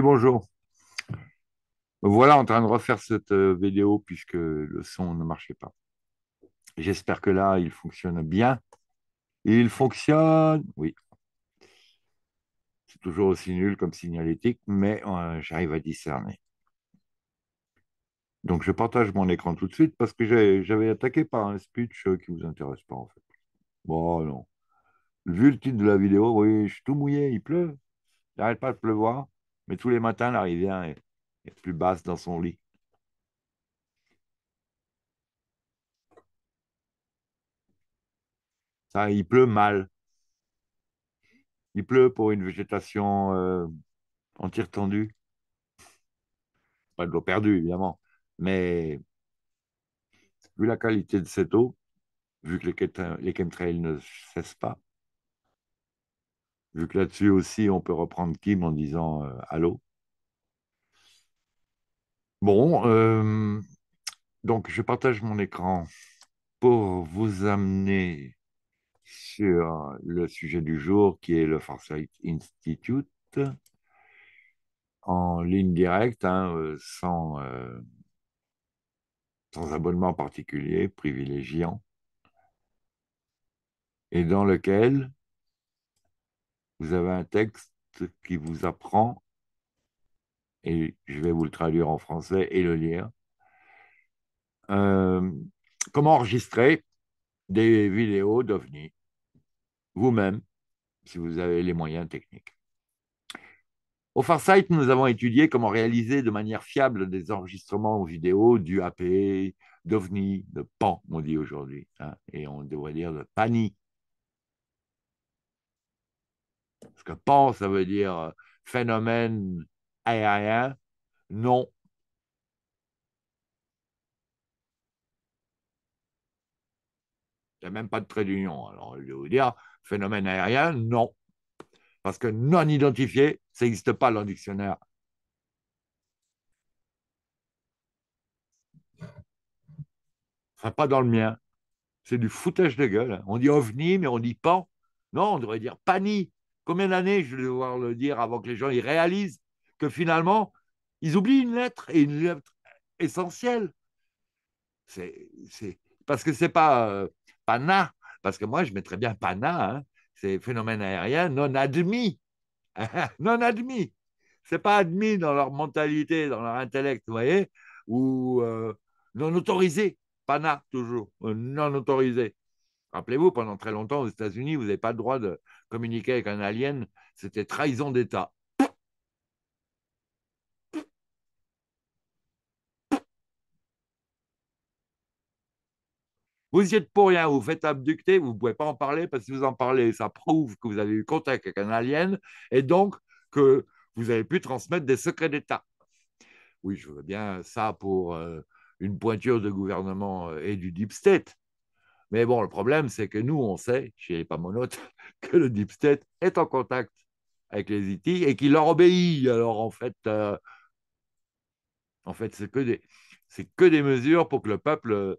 bonjour. Voilà, en train de refaire cette euh, vidéo puisque le son ne marchait pas. J'espère que là, il fonctionne bien. Il fonctionne, oui. C'est toujours aussi nul comme signalétique, mais euh, j'arrive à discerner. Donc, je partage mon écran tout de suite parce que j'avais attaqué par un speech euh, qui ne vous intéresse pas, en fait. Bon, non. Vu le titre de la vidéo, oui, je suis tout mouillé, il pleut. Il n'arrête pas de pleuvoir. Mais tous les matins, la rivière est, plus basse dans son lit. Ça, il pleut mal. Il pleut pour une végétation euh, entière tendue. Pas de l'eau perdue, évidemment. Mais vu la qualité de cette eau, vu que les, les chemtrails ne cessent pas, vu que là-dessus aussi, on peut reprendre Kim en disant euh, allô. Bon, euh, donc je partage mon écran pour vous amener sur le sujet du jour qui est le Forsyth Institute en ligne directe, hein, euh, sans abonnement particulier, privilégiant, et dans lequel vous avez un texte qui vous apprend, et je vais vous le traduire en français et le lire, euh, comment enregistrer des vidéos d'OVNI vous-même, si vous avez les moyens techniques. Au Farsight, nous avons étudié comment réaliser de manière fiable des enregistrements vidéo du AP, e, d'OVNI, de PAN, on dit aujourd'hui, hein, et on devrait dire de PANI, parce que pan », ça veut dire euh, phénomène aérien, non. Il n'y a même pas de trait d'union. Alors, je vais vous dire, phénomène aérien, non. Parce que non identifié, ça n'existe pas dans le dictionnaire. pas dans le mien. C'est du foutage de gueule. Hein. On dit ovni, mais on dit pan. Non, on devrait dire pani. Combien d'années je vais devoir le dire avant que les gens ils réalisent que finalement, ils oublient une lettre et une lettre essentielle. C'est, parce que c'est pas euh, pana, parce que moi je mettrais bien pana, hein. c'est phénomène aérien non admis, non admis. C'est pas admis dans leur mentalité, dans leur intellect, vous voyez, ou euh, non autorisé, pana toujours, euh, non autorisé. Rappelez-vous, pendant très longtemps aux États-Unis, vous n'avez pas le droit de, communiquer avec un alien, c'était trahison d'État. Vous y êtes pour rien, vous faites abducter, vous ne pouvez pas en parler parce que si vous en parlez, ça prouve que vous avez eu contact avec un alien et donc que vous avez pu transmettre des secrets d'État. Oui, je veux bien ça pour euh, une pointure de gouvernement euh, et du deep state, mais bon, le problème, c'est que nous, on sait, chez monote, que le Deep State est en contact avec les IT e et qu'il leur obéit. Alors, en fait, euh, en fait c'est que, des, que des mesures pour que le peuple euh,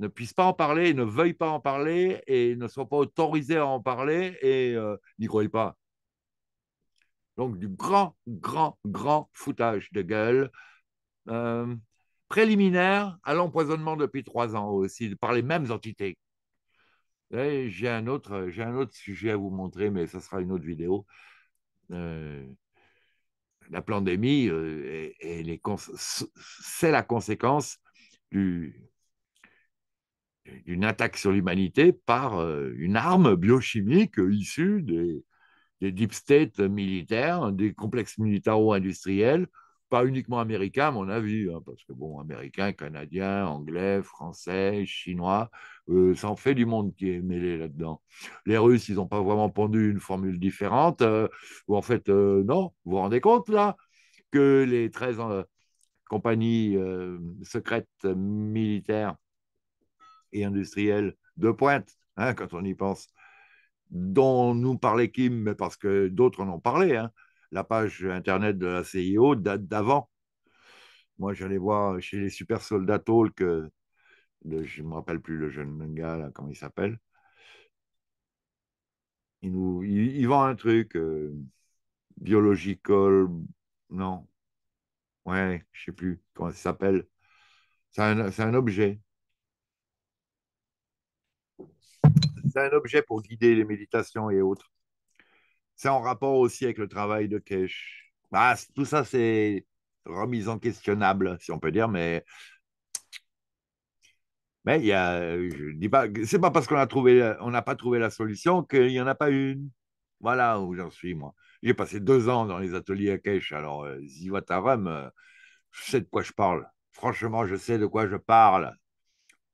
ne puisse pas en parler, ne veuille pas en parler et ne soit pas autorisé à en parler et euh, n'y croyez pas. Donc, du grand, grand, grand foutage de gueule. préliminaire à l'empoisonnement depuis trois ans aussi, par les mêmes entités. Eh, j'ai un, autre, sujet à vous montrer, mais ça sera une autre vidéo. Euh, la pandémie, euh, c'est la conséquence d'une attaque sur l'humanité par euh, une arme biochimique issue des, des deep states militaires, des complexes militaro-industriels, pas uniquement américain, à mon avis, hein, parce que bon, américain, canadien, anglais, français, chinois, euh, ça en fait du monde qui est mêlé là-dedans. Les Russes, ils n'ont pas vraiment pondu une formule différente, euh, ou en fait, euh, non, vous vous rendez compte là que les 13 compagnies secrètes militaires et industrielles de pointe, hein, quand on y pense, dont nous parlait Kim, mais parce que d'autres en ont parlé, hein, la page internet de la CIO date d'avant. Moi, j'allais voir chez les super soldats Talk, que je ne me rappelle plus le jeune gars, comment il s'appelle. Il, nous, vend un truc euh, biologique, non, ouais, je sais plus comment il s'appelle. C'est un, objet. C'est un objet pour guider les méditations et autres. C'est en rapport aussi avec le travail de Kesh. Bah, tout ça, c'est remise en questionnable, si on peut dire, mais. Mais il y a, je dis pas, c'est pas parce qu'on a trouvé, on n'a pas trouvé la solution qu'il n'y en a pas une. Voilà où j'en suis, moi. J'ai passé deux ans dans les ateliers à Kesh, alors euh, Zivataram, euh, je sais de quoi je parle. Franchement, je sais de quoi je parle.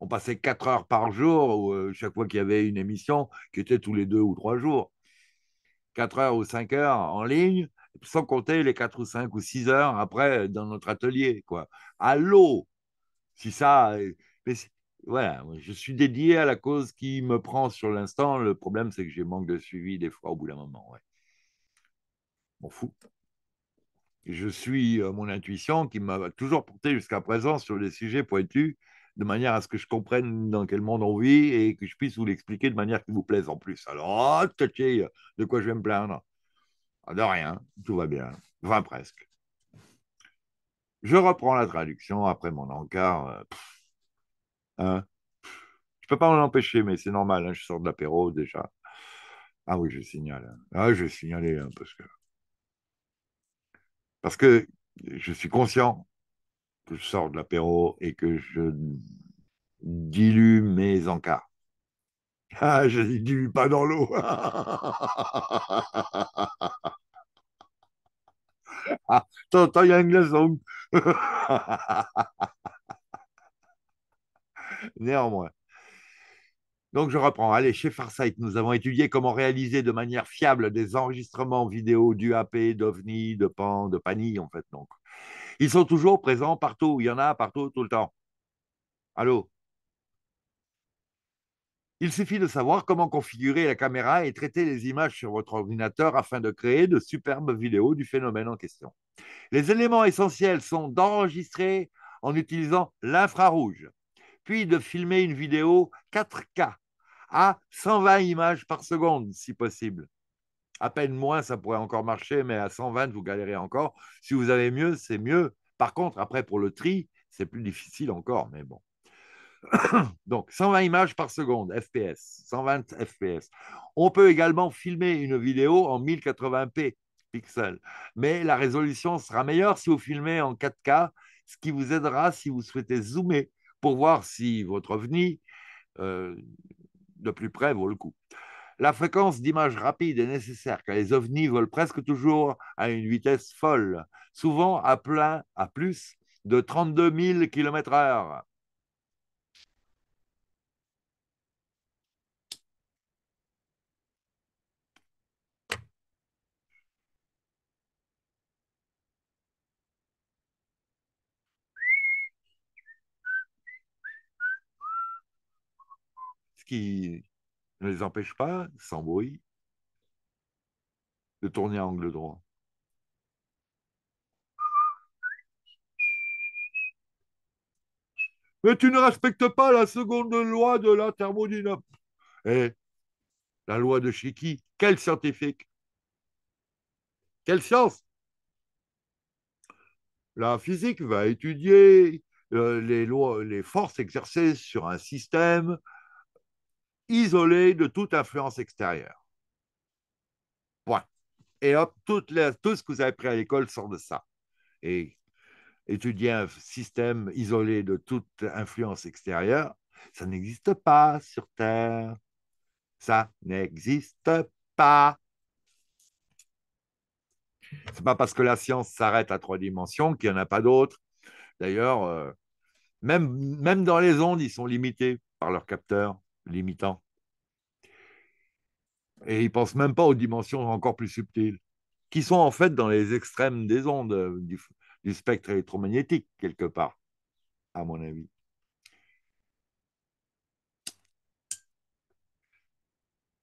On passait quatre heures par jour, euh, chaque fois qu'il y avait une émission, qui était tous les deux ou trois jours. 4 heures ou 5 heures en ligne, sans compter les 4 ou 5 ou 6 heures après euh, dans notre atelier. Quoi. Allô si ça. Euh, je suis dédié à la cause qui me prend sur l'instant. Le problème, c'est que j'ai manque de suivi des fois au bout d'un moment. Ouais. Je suis euh, mon intuition qui m'a toujours porté jusqu'à présent sur des sujets pointus de manière à ce que je comprenne dans quel monde on vit et que je puisse vous l'expliquer de manière qui vous plaise en plus. Alors, de quoi je vais me plaindre ah, De rien, tout va bien. va presque. Je reprends la traduction après mon encart. Euh, hein, je ne peux pas m'en empêcher, mais c'est normal, hein, je sors de l'apéro déjà. Ah oui, je signale. Hein. Ah, je vais signaler parce que. Parce que je suis conscient que je sors de l'apéro et que je dilue mes encas. Ah, je ne dilue pas dans l'eau. Ah, il y a une glaçon. Néanmoins. Donc je reprends. Allez, chez Farsight, nous avons étudié comment réaliser de manière fiable des enregistrements vidéo AP, d'OVNI, de PAN, de PANI, en fait, donc ils sont toujours présents partout. Il y en a partout, tout le temps. Allô Il suffit de savoir comment configurer la caméra et traiter les images sur votre ordinateur afin de créer de superbes vidéos du phénomène en question. Les éléments essentiels sont d'enregistrer en utilisant l'infrarouge, puis de filmer une vidéo 4K à 120 images par seconde si possible à peine moins, ça pourrait encore marcher, mais à 120, vous galérez encore. Si vous avez mieux, c'est mieux. Par contre, après, pour le tri, c'est plus difficile encore, mais bon. Donc, 120 images par seconde, FPS, 120 FPS. On peut également filmer une vidéo en 1080p pixels, mais la résolution sera meilleure si vous filmez en 4K, ce qui vous aidera si vous souhaitez zoomer pour voir si votre ovni euh, de plus près vaut le coup. La fréquence d'image rapide est nécessaire car les ovnis volent presque toujours à une vitesse folle, souvent à plein à plus de 32 000 km/h. Qui, ne les empêche pas, sans bruit, de tourner à angle droit. Mais tu ne respectes pas la seconde loi de la thermodynamique. Eh, la loi de Chiki Quel scientifique Quelle science La physique va étudier euh, les, lois, les forces exercées sur un système, isolé de toute influence extérieure. Point. Et hop, tout ce que vous avez appris à l'école sort de ça. Et étudier un système isolé de toute influence extérieure, ça n'existe pas sur Terre. Ça n'existe pas. C'est pas parce que la science s'arrête à trois dimensions qu'il n'y en a pas d'autres. D'ailleurs, euh, même, même dans les ondes, ils sont limités par leurs capteurs limitants Et ils ne pensent même pas aux dimensions encore plus subtiles, qui sont en fait dans les extrêmes des ondes euh, du, spectre électromagnétique, quelque part, à mon avis.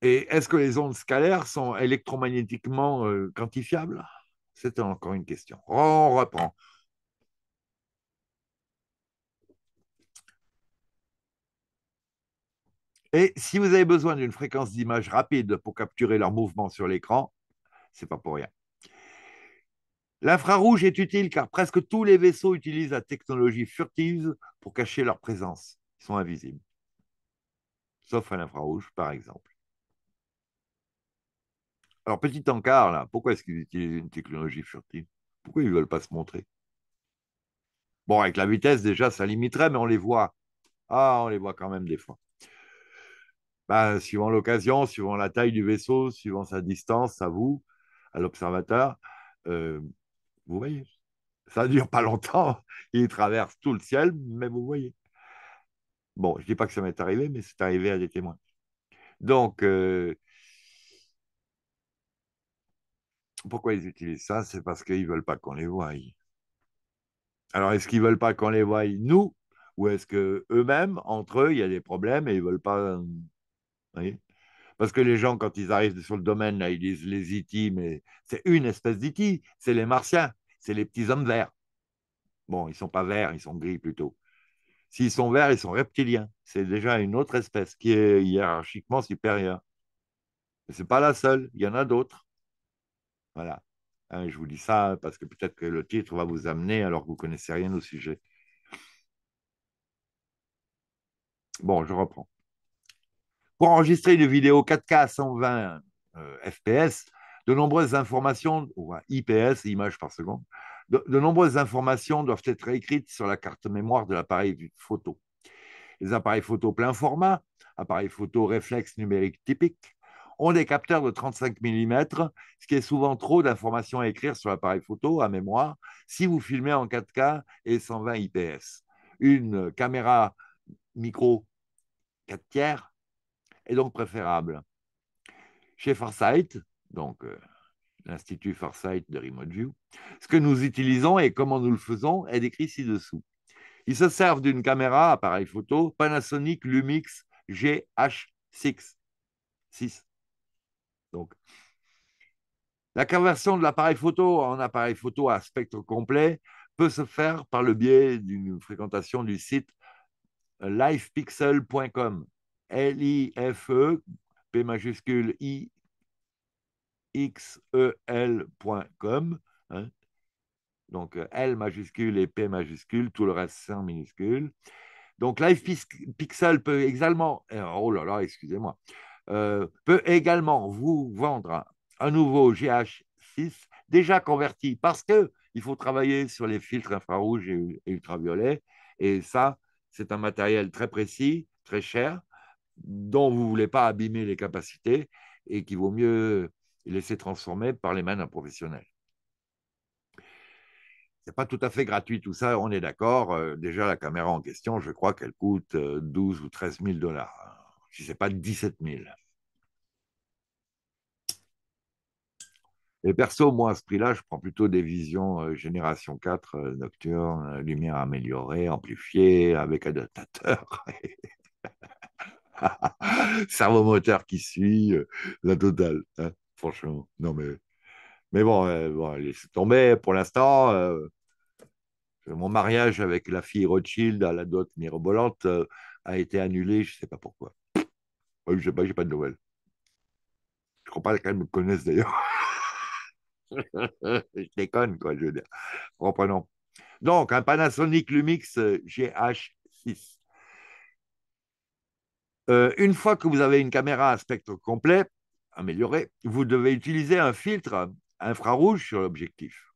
Et est-ce que les ondes scalaires sont électromagnétiquement euh, quantifiables C'est encore une question. On reprend. Et si vous avez besoin d'une fréquence d'image rapide pour capturer leur mouvement sur l'écran, ce n'est pas pour rien. L'infrarouge est utile car presque tous les vaisseaux utilisent la technologie furtive pour cacher leur présence. Ils sont invisibles. Sauf à l'infrarouge, par exemple. Alors, petit encart là, pourquoi est-ce qu'ils utilisent une technologie furtive Pourquoi ils ne veulent pas se montrer Bon, avec la vitesse, déjà, ça limiterait, mais on les voit. Ah, on les voit quand même des fois. Bah, suivant l'occasion, suivant la taille du vaisseau, suivant sa distance à vous, à l'observateur, euh, vous voyez. Ça ne dure pas longtemps, il traverse tout le ciel, mais vous voyez. Bon, je ne dis pas que ça m'est arrivé, mais c'est arrivé à des témoins. Donc, euh, pourquoi ils utilisent ça C'est parce qu'ils ne veulent pas qu'on les voie. Alors, est-ce qu'ils ne veulent pas qu'on les voie, nous Ou est-ce qu'eux-mêmes, entre eux, il y a des problèmes et ils ne veulent pas euh, parce que les gens, quand ils arrivent sur le domaine, là, ils disent les itis, mais c'est une espèce d'iti, c'est les martiens, c'est les petits hommes verts. Bon, ils ne sont pas verts, ils sont gris plutôt. S'ils sont verts, ils sont reptiliens. C'est déjà une autre espèce qui est hiérarchiquement supérieure. Mais ce n'est pas la seule, il y en a d'autres. Voilà. Hein, je vous dis ça parce que peut-être que le titre va vous amener alors que vous ne connaissez rien au sujet. Bon, je reprends. Pour enregistrer une vidéo 4K à 120 euh, FPS, de nombreuses informations, IPS, images par seconde, de, nombreuses informations doivent être écrites sur la carte mémoire de l'appareil photo. Les appareils photo plein format, appareils photo réflexe numérique typique, ont des capteurs de 35 mm, ce qui est souvent trop d'informations à écrire sur l'appareil photo à mémoire si vous filmez en 4K et 120 IPS. Une caméra micro 4 tiers est donc préférable. Chez Farsight, donc euh, l'Institut Farsight de Remote View, ce que nous utilisons et comment nous le faisons est décrit ci-dessous. Ils se servent d'une caméra, appareil photo, Panasonic Lumix GH6. 6. Donc, la conversion de l'appareil photo en appareil photo à spectre complet peut se faire par le biais d'une fréquentation du site lifepixel.com. L-I-F-E, P majuscule I, xel.com. Hein. Donc L majuscule et P majuscule, tout le reste c'est en minuscule. Donc Live Pixel peut également, euh, oh là là, excusez-moi, euh, peut également vous vendre un, nouveau GH6 déjà converti parce qu'il faut travailler sur les filtres infrarouges et, et ultraviolets et ça c'est un matériel très précis, très cher dont vous ne voulez pas abîmer les capacités et qui vaut mieux laisser transformer par les mains d'un professionnel. Ce n'est pas tout à fait gratuit tout ça, on est d'accord. Euh, déjà, la caméra en question, je crois qu'elle coûte 12 euh, ou 13 000 dollars, si ce n'est pas 17 000. Et perso, moi, à ce prix-là, je prends plutôt des visions euh, génération 4, nocturne, lumière améliorée, amplifiée, avec adaptateur. Cerveau moteur qui suit, euh, la totale, hein, franchement. Non, mais, mais bon, euh, bon laisse tomber pour l'instant. Euh, mon mariage avec la fille Rothschild à la dot mirobolante euh, a été annulé, je ne sais pas pourquoi. Ah je n'ai pas, j'ai pas de nouvelles. Je crois pas qu'elles me connaissent d'ailleurs. je déconne, quoi, je veux dire. Reprenons. Donc, un Panasonic Lumix GH6. Euh, une fois que vous avez une caméra à spectre complet, améliorée, vous devez utiliser un filtre infrarouge sur l'objectif.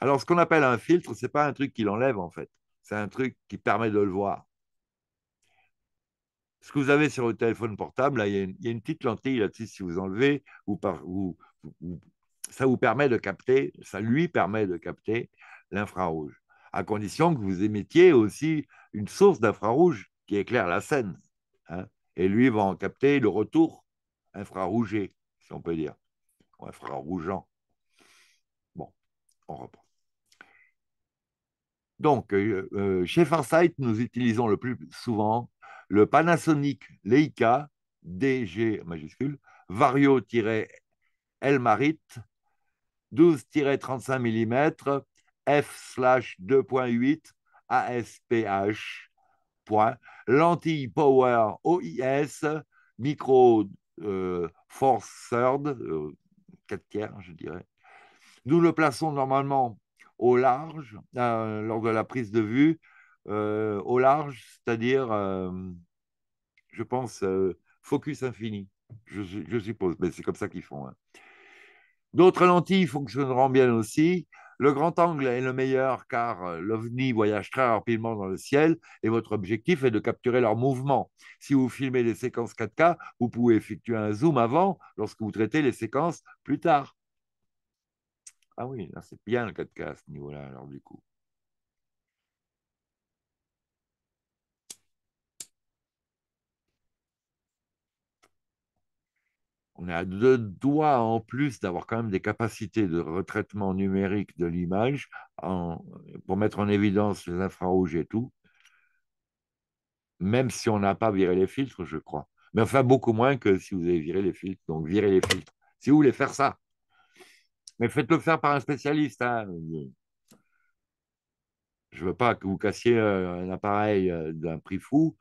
Alors, ce qu'on appelle un filtre, ce n'est pas un truc qui l'enlève, en fait. C'est un truc qui permet de le voir. Ce que vous avez sur le téléphone portable, il, y a une, petite lentille là-dessus. Si vous enlevez, ça vous permet de capter, ça lui permet de capter l'infrarouge, à condition que vous émettiez aussi une source d'infrarouge qui éclaire la scène. Hein. et lui va en capter le retour infrarougé, si on peut dire, ou infrarougeant. Bon, on reprend. Donc, euh, euh, chez Farsight, nous utilisons le plus souvent le Panasonic Leica DG majuscule Vario-Elmarit 12-35 mm f/2.8 ASPH Lentille Power OIS, Micro euh, Force Third, 4 euh, tiers, je dirais. Nous le plaçons normalement au large, euh, lors de la prise de vue, au large, c'est-à-dire, je pense, focus infini, je, suppose, mais c'est comme ça qu'ils font. Hein. D'autres lentilles fonctionneront bien aussi. Le grand angle est le meilleur car euh, l'OVNI voyage très rapidement dans le ciel et votre objectif est de capturer leur mouvement. Si vous filmez les séquences 4K, vous pouvez effectuer un zoom avant lorsque vous traitez les séquences plus tard. Ah oui, c'est bien le 4K à ce niveau-là, alors du coup. on a deux doigts en plus d'avoir quand même des capacités de retraitement numérique de l'image pour mettre en évidence les infrarouges et tout, même si on n'a pas viré les filtres, je crois. Mais enfin, beaucoup moins que si vous avez viré les filtres. Donc, virez les filtres. Si vous voulez faire ça. Mais faites-le faire par un spécialiste. Hein. Je ne veux pas que vous cassiez euh, un appareil euh, d'un prix fou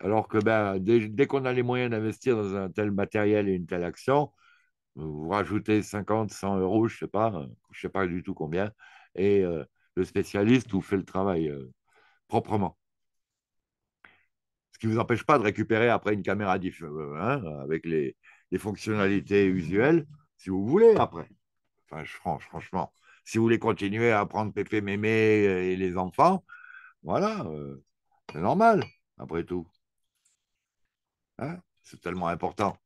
alors que ben, dès, qu'on a les moyens d'investir dans un tel matériel et une telle action, vous rajoutez 50, 100 euros, je ne sais pas, euh, je sais pas du tout combien, et euh, le spécialiste vous fait le travail euh, proprement. Ce qui ne vous empêche pas de récupérer après une caméra hein, avec les, fonctionnalités usuelles, si vous voulez, après. Enfin, je, franchement, si vous voulez continuer à prendre Pépé, Mémé et les enfants, voilà, c'est normal, après tout. Hein, c'est tellement important.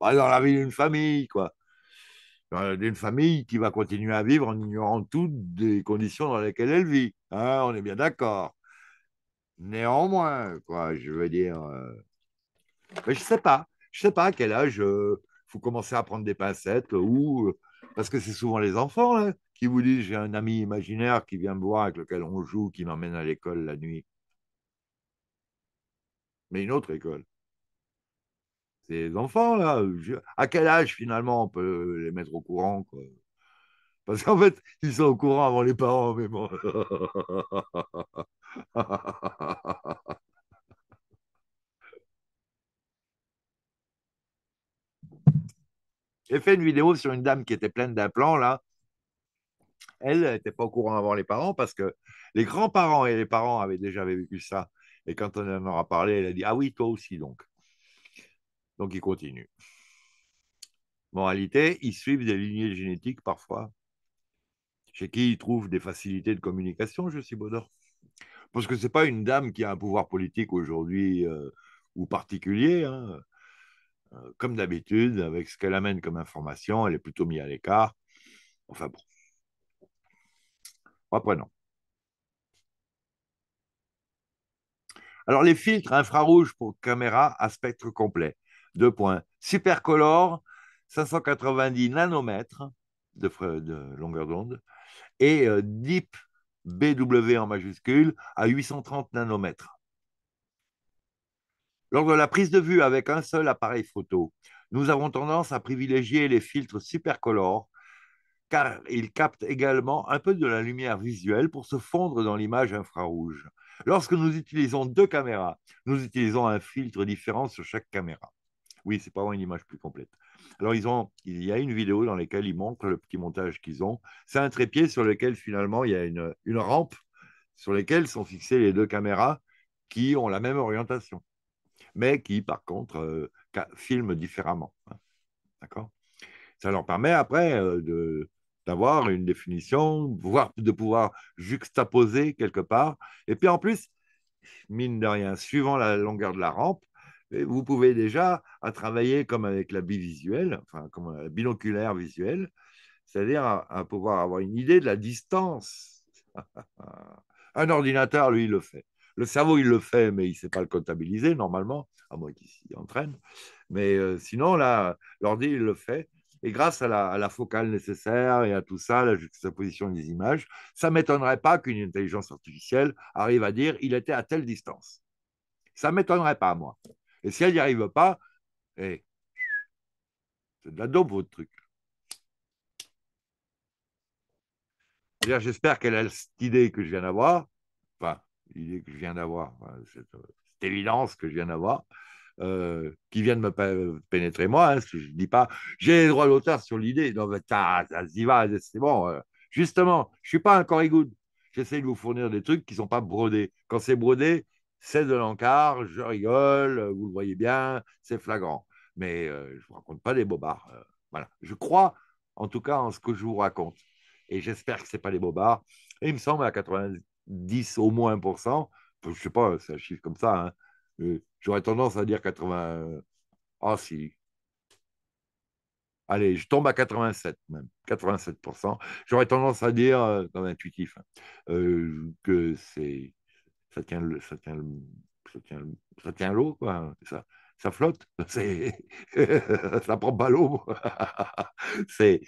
dans la vie d'une famille, quoi. D'une famille qui va continuer à vivre en ignorant toutes les conditions dans lesquelles elle vit. Hein, on est bien d'accord. Néanmoins, quoi, je veux dire. Euh... je sais pas. Je sais pas à quel âge il euh, faut commencer à prendre des pincettes ou. Euh, parce que c'est souvent les enfants qui vous disent j'ai un ami imaginaire qui vient me voir avec lequel on joue, qui m'emmène à l'école la nuit mais une autre école. Ces enfants, là, à quel âge finalement on peut les mettre au courant Parce qu'en fait, ils sont au courant avant les parents, mais bon. J'ai fait une vidéo sur une dame qui était pleine d'implants, là. Elle n'était pas au courant avant les parents parce que les grands-parents et les parents avaient déjà vécu ça. Et quand on en aura parlé, elle a dit Ah oui, toi aussi donc. Donc il continue. Moralité, ils suivent des lignées génétiques parfois, chez qui ils trouvent des facilités de communication, je suis bonheur. Parce que ce n'est pas une dame qui a un pouvoir politique aujourd'hui euh, ou particulier. Hein. Euh, comme d'habitude, avec ce qu'elle amène comme information, elle est plutôt mise à l'écart. Enfin bon. non. Alors, les filtres infrarouges pour caméra à spectre complet. Deux points. Supercolor, 590 nanomètres de, longueur d'onde. Et euh, DIP BW en majuscule à 830 nanomètres. Lors de la prise de vue avec un seul appareil photo, nous avons tendance à privilégier les filtres Supercolor car ils captent également un peu de la lumière visuelle pour se fondre dans l'image infrarouge. Lorsque nous utilisons deux caméras, nous utilisons un filtre différent sur chaque caméra. Oui, c'est pas vraiment une image plus complète. Alors, ils ont, il y a une vidéo dans laquelle ils montrent le petit montage qu'ils ont. C'est un trépied sur lequel, finalement, il y a une, rampe sur laquelle sont fixées les deux caméras qui ont la même orientation, mais qui, par contre, euh, filment différemment. Hein. D'accord Ça leur permet, après, euh, de, d'avoir une définition, voire de pouvoir juxtaposer quelque part. Et puis en plus, mine de rien, suivant la longueur de la rampe, eh, vous pouvez déjà travailler comme avec la bivisuelle, enfin comme la binoculaire visuelle, c'est-à-dire à, pouvoir avoir une idée de la distance. Un ordinateur, lui, il le fait. Le cerveau, il le fait, mais il ne sait pas le comptabiliser normalement, à moins qu'il s'y entraîne. Mais euh, sinon, là, l'ordi, il le fait. Et grâce à la, focale nécessaire et à tout ça, la juxtaposition des images, ça m'étonnerait pas qu'une intelligence artificielle arrive à dire il était à telle distance. Ça m'étonnerait pas, moi. Et si elle n'y arrive pas, eh, c'est de la dope, votre truc. J'espère qu'elle a cette idée que je viens d'avoir, enfin, l'idée que je viens d'avoir, euh, cette évidence que je viens d'avoir, euh, qui viennent me pénétrer moi. Hein, je ne dis pas j'ai les droits d'auteur sur l'idée. Non, ça, ça y va, c'est bon. Euh. Justement, je ne suis pas un Corrigood. J'essaie de vous fournir des trucs qui ne sont pas brodés. Quand c'est brodé, c'est de l'encart, je rigole, euh, vous le voyez bien, c'est flagrant. Mais je ne vous raconte pas des bobards. voilà. Je crois, en tout cas, en ce que je vous raconte. Et j'espère que ce pas des bobards. Et il me semble à 90 au moins pour je ne sais pas, c'est un chiffre comme ça, hein, euh, j'aurais tendance à dire 80. Euh, ah si. Allez, je tombe à 87 même, 87%. J'aurais tendance à dire, comme euh, intuitif, hein, que c'est ça tient le, ça tient ça tient, ça tient l'eau quoi. Hein, ça, ça flotte, c'est ça prend pas l'eau. c'est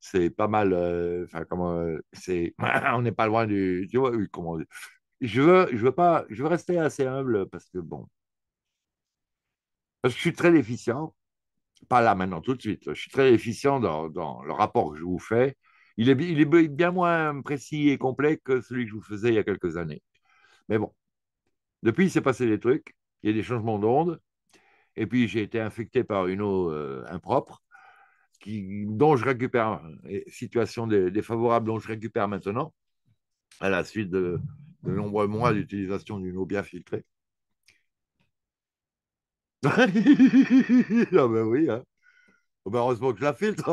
c'est pas mal. Enfin comment c'est on n'est pas loin du tu vois comment je veux, je veux pas, je veux rester assez humble parce que bon, parce que je suis très déficient, pas là maintenant tout de suite, je suis très déficient dans, le rapport que je vous fais. Il est, est bien moins précis et complet que celui que je vous faisais il y a quelques années. Mais bon, depuis, il s'est passé des trucs, il y a des changements d'onde, et puis j'ai été infecté par une eau euh, impropre, qui, dont je récupère, situation défavorable dont je récupère maintenant, à la suite de, de mmh. nombreux mois mmh. d'utilisation d'une eau bien filtrée. ah ben oui, hein. Oh, heureusement que je la filtre.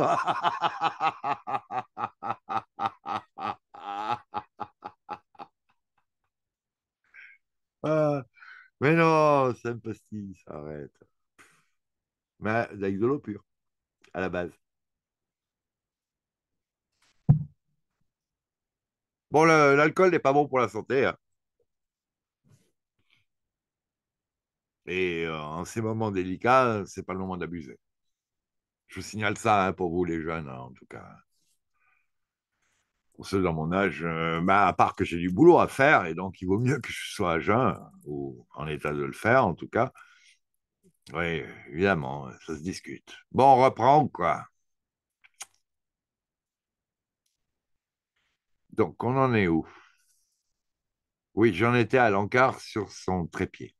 Ah, mais non, c'est un ça arrête. Mais avec de l'eau pure, à la base. Bon, l'alcool n'est pas bon pour la santé. Hein. Et euh, en ces moments délicats, c'est pas le moment d'abuser. Je vous signale ça hein, pour vous les jeunes, hein, en tout cas. Pour ceux dans mon âge, euh, à part que j'ai du boulot à faire, et donc il vaut mieux que je sois jeune, ou en état de le faire en tout cas. Oui, évidemment, ça se discute. Bon, on reprend quoi Donc, on en est où Oui, j'en étais à l'encart sur son trépied.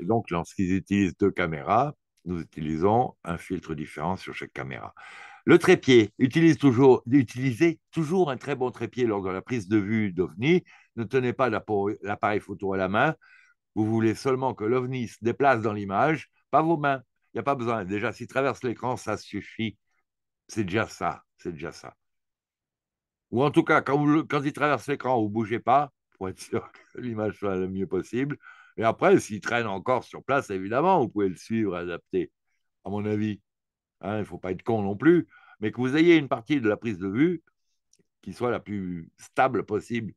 donc, lorsqu'ils utilisent deux caméras, nous utilisons un filtre différent sur chaque caméra. Le trépied, utilise toujours, utilisez toujours un très bon trépied lors de la prise de vue d'OVNI. Ne tenez pas l'appareil photo à la main. Vous voulez seulement que l'OVNI se déplace dans l'image, pas vos mains n'y a pas besoin. Déjà, s'il traverse l'écran, ça suffit. C'est déjà ça. C'est déjà ça. Ou en tout cas, quand, quand il traverse l'écran, vous ne bougez pas pour être sûr que l'image soit le mieux possible. Et après, s'il traîne encore sur place, évidemment, vous pouvez le suivre, adapter, à mon avis. Hein, il ne faut pas être con non plus. Mais que vous ayez une partie de la prise de vue qui soit la plus stable possible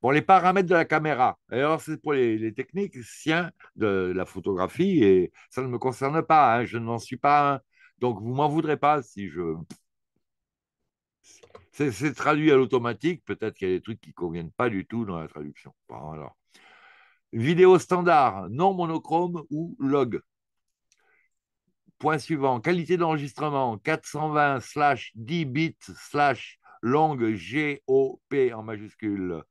pour les paramètres de la caméra. Alors, c'est pour les, techniques siens de la photographie et ça ne me concerne pas. Hein, je n'en suis pas un. Donc, vous m'en voudrez pas si je. C'est traduit à l'automatique. Peut-être qu'il y a des trucs qui ne conviennent pas du tout dans la traduction. Bon, Vidéo standard, non monochrome ou log. Point suivant, qualité d'enregistrement 420 slash 10 bits slash longue GOP en majuscule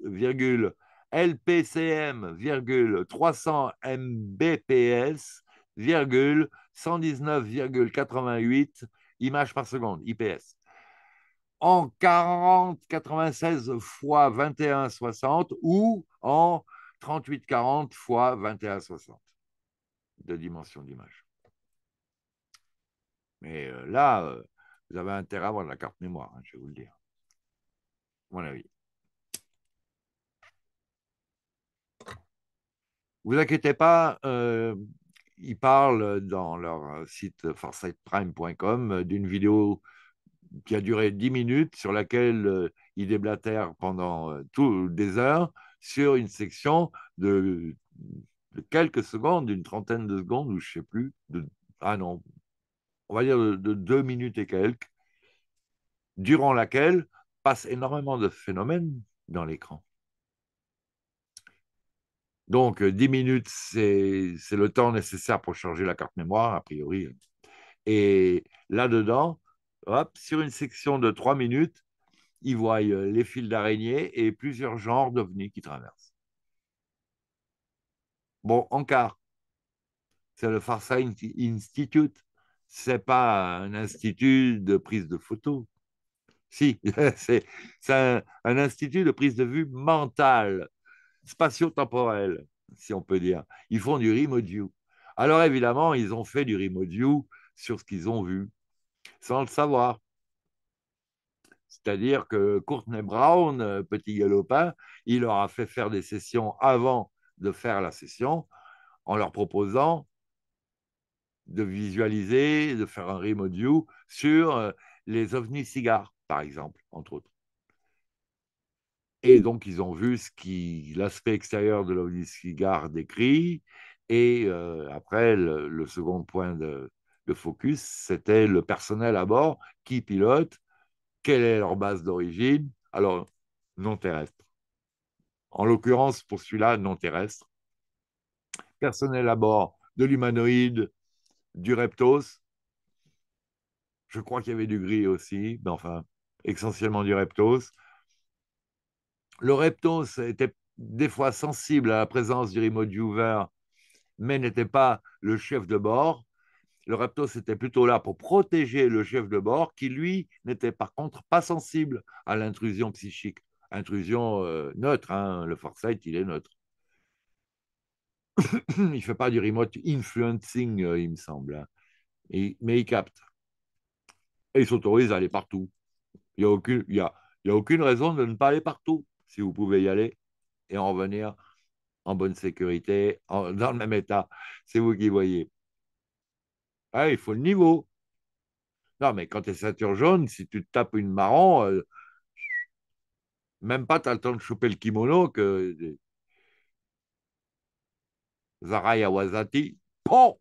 virgule, LPCM, virgule, 300 Mbps, virgule, 119,88 images par seconde, IPS. En 40, 96 x 21,60 ou en 38,40 x 21,60 de dimension d'image. Mais euh, là, euh, vous avez intérêt à avoir la carte mémoire, hein, je vais vous le dire. À mon avis. Vous inquiétez pas, euh, ils parlent dans leur site farsightprime.com d'une vidéo qui a duré 10 minutes, sur laquelle euh, ils déblatèrent pendant euh, des heures sur une section de, quelques secondes, d'une trentaine de secondes, ou je ne sais plus, de, ah non, on va dire de, de, deux minutes et quelques, durant laquelle passent énormément de phénomènes dans l'écran. Donc, 10 euh, minutes, c'est le temps nécessaire pour charger la carte mémoire, a priori. Hein. Et là-dedans, sur une section de 3 minutes, ils voient euh, les fils d'araignées et plusieurs genres d'ovnis qui traversent. Bon, Ankar, c'est le Farsight Institute. C'est pas un institut de prise de photos. Si, c'est un institut de prise de vue mentale spatio-temporel, si on peut dire. Ils font du remodule. Alors évidemment, ils ont fait du remodule sur ce qu'ils ont vu, sans le savoir. C'est-à-dire que Courtney Brown, euh, petit galopin, il leur a fait faire des sessions avant de faire la session, en leur proposant de visualiser, de faire un remodule sur euh, les ovnis cigares, par exemple, entre autres. Et donc, ils ont vu ce qui, l'aspect extérieur de l'Odyssygare décrit. Et euh, après, le, second point de, de focus, c'était le personnel à bord, qui pilote, quelle est leur base d'origine. Alors, non terrestre. En l'occurrence, pour celui-là, non terrestre. Personnel à bord de l'humanoïde, du reptos. Je crois qu'il y avait du gris aussi, mais enfin, essentiellement du reptos. Le reptos était des fois sensible à la présence du Remote Viewer, mais n'était pas le chef de bord. Le reptos était plutôt là pour protéger le chef de bord, qui lui n'était par contre pas sensible à l'intrusion psychique. Intrusion euh, neutre, hein, le Foresight il est neutre. il ne fait pas du remote influencing, euh, il me semble, hein. mais il capte. Et il s'autorise à aller partout. Il n'y a, a aucune raison de ne pas aller partout si vous pouvez y aller, et en revenir en bonne sécurité, dans le même état. C'est vous qui voyez. il faut le niveau. Non, mais quand t'es es ceinture jaune, si tu te tapes une marron, même pas tu as le temps de choper le kimono que Zara Yawazati. Pon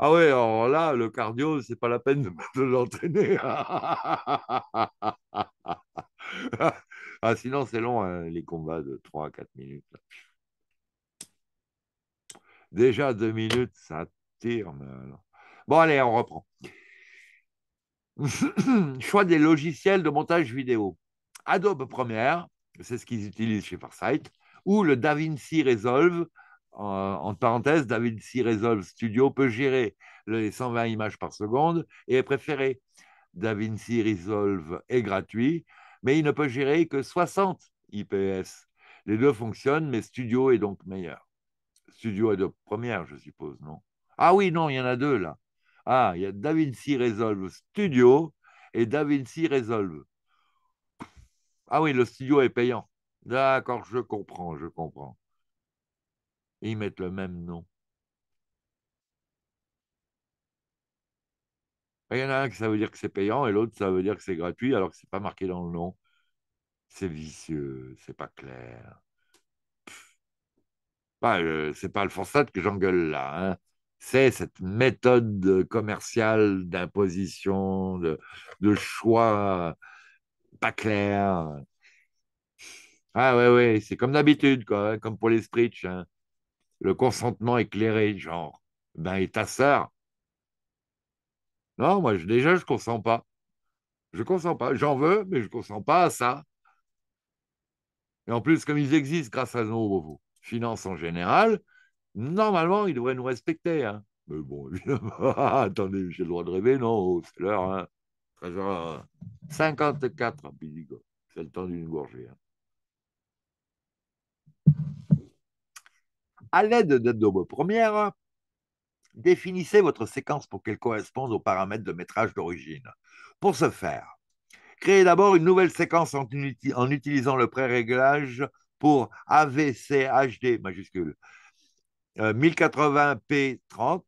ah ouais, alors là, le cardio, ce n'est pas la peine de, l'entraîner. Ah, sinon, c'est long, hein, les combats de 3 à 4 minutes. Déjà 2 minutes, ça tire. Bon, allez, on reprend. Choix des logiciels de montage vidéo. Adobe Premiere, c'est ce qu'ils utilisent chez Farsight, ou le DaVinci Resolve, en parenthèse, DaVinci Resolve Studio peut gérer les 120 images par seconde et est préféré. DaVinci Resolve est gratuit, mais il ne peut gérer que 60 IPS. Les deux fonctionnent, mais Studio est donc meilleur. Studio est de première, je suppose, non Ah oui, non, il y en a deux là. Ah, il y a DaVinci Resolve Studio et DaVinci Resolve. Ah oui, le studio est payant. D'accord, je comprends, je comprends et ils mettent le même nom. Il y en a un qui ça veut dire que c'est payant et l'autre ça veut dire que c'est gratuit alors que c'est pas marqué dans le nom. C'est vicieux, c'est pas clair. Bah, euh, c'est pas forçat que j'engueule là. Hein. C'est cette méthode commerciale d'imposition, de, choix pas clair. Ah ouais, ouais, c'est comme d'habitude, quoi, hein, comme pour les Sprits le consentement éclairé, genre, ben et ta sœur Non, moi déjà je consens pas. Je consens pas. J'en veux, mais je consens pas à ça. Et en plus, comme ils existent grâce à nos finances en général, normalement, ils devraient nous respecter. Hein. Mais bon, attendez, j'ai le droit de rêver, non, oh, c'est l'heure. Hein. 54 hein. C'est le temps d'une gorgée. Hein. À l'aide d'adobe première, définissez votre séquence pour qu'elle corresponde aux paramètres de métrage d'origine. Pour ce faire, créez d'abord une nouvelle séquence en, utilisant le pré-réglage pour AVCHD majuscule 1080p30, euh,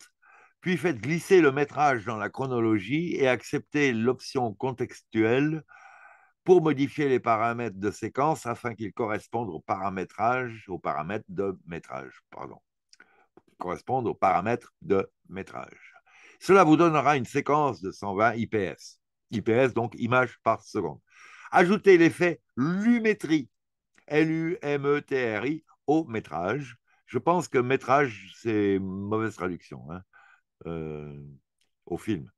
puis faites glisser le métrage dans la chronologie et acceptez l'option contextuelle pour modifier les paramètres de séquence afin qu'ils correspondent au paramétrage, aux paramètres de métrage, pardon, correspondent aux paramètres de métrage. Cela vous donnera une séquence de 120 IPS, IPS donc images par seconde. Ajoutez l'effet lumétrie, L-U-M-E-T-R-I, au métrage. Je pense que métrage, c'est mauvaise traduction hein, euh, au film.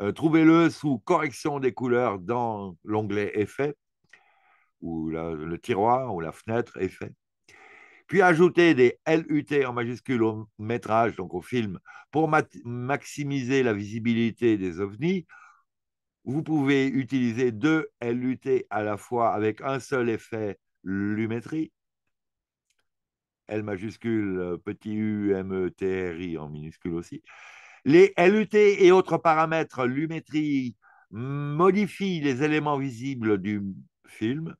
Euh, trouvez-le sous correction des couleurs dans l'onglet effet, ou le tiroir, ou la fenêtre effet. Puis ajoutez des LUT en majuscule au métrage, donc au film, pour maximiser la visibilité des ovnis. Vous pouvez utiliser deux LUT à la fois avec un seul effet lumétrie. L majuscule, petit u, m, e, t, r, i en minuscule aussi. Les LUT et autres paramètres l'UMÉtrie modifient les éléments visibles du film.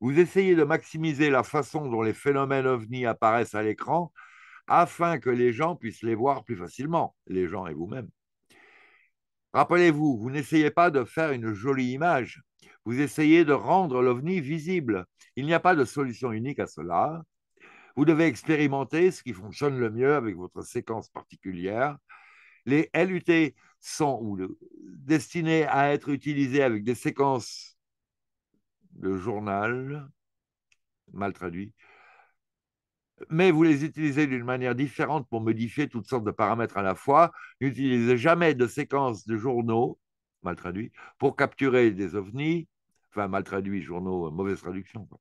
Vous essayez de maximiser la façon dont les phénomènes OVNI apparaissent à l'écran afin que les gens puissent les voir plus facilement, les gens et vous-même. rappelez vous, vous n'essayez pas de faire une jolie image, vous essayez de rendre l'ovni visible. Il n'y a pas de solution unique à cela. Vous devez expérimenter ce qui fonctionne le mieux avec votre séquence particulière. Les LUT sont ou destinés à être utilisés avec des séquences de journal, mal traduit, mais vous les utilisez d'une manière différente pour modifier toutes sortes de paramètres à la fois. N'utilisez jamais de séquences de journaux, mal traduit, pour capturer des ovnis, enfin mal traduit, journaux, euh, mauvaise traduction. Quoi.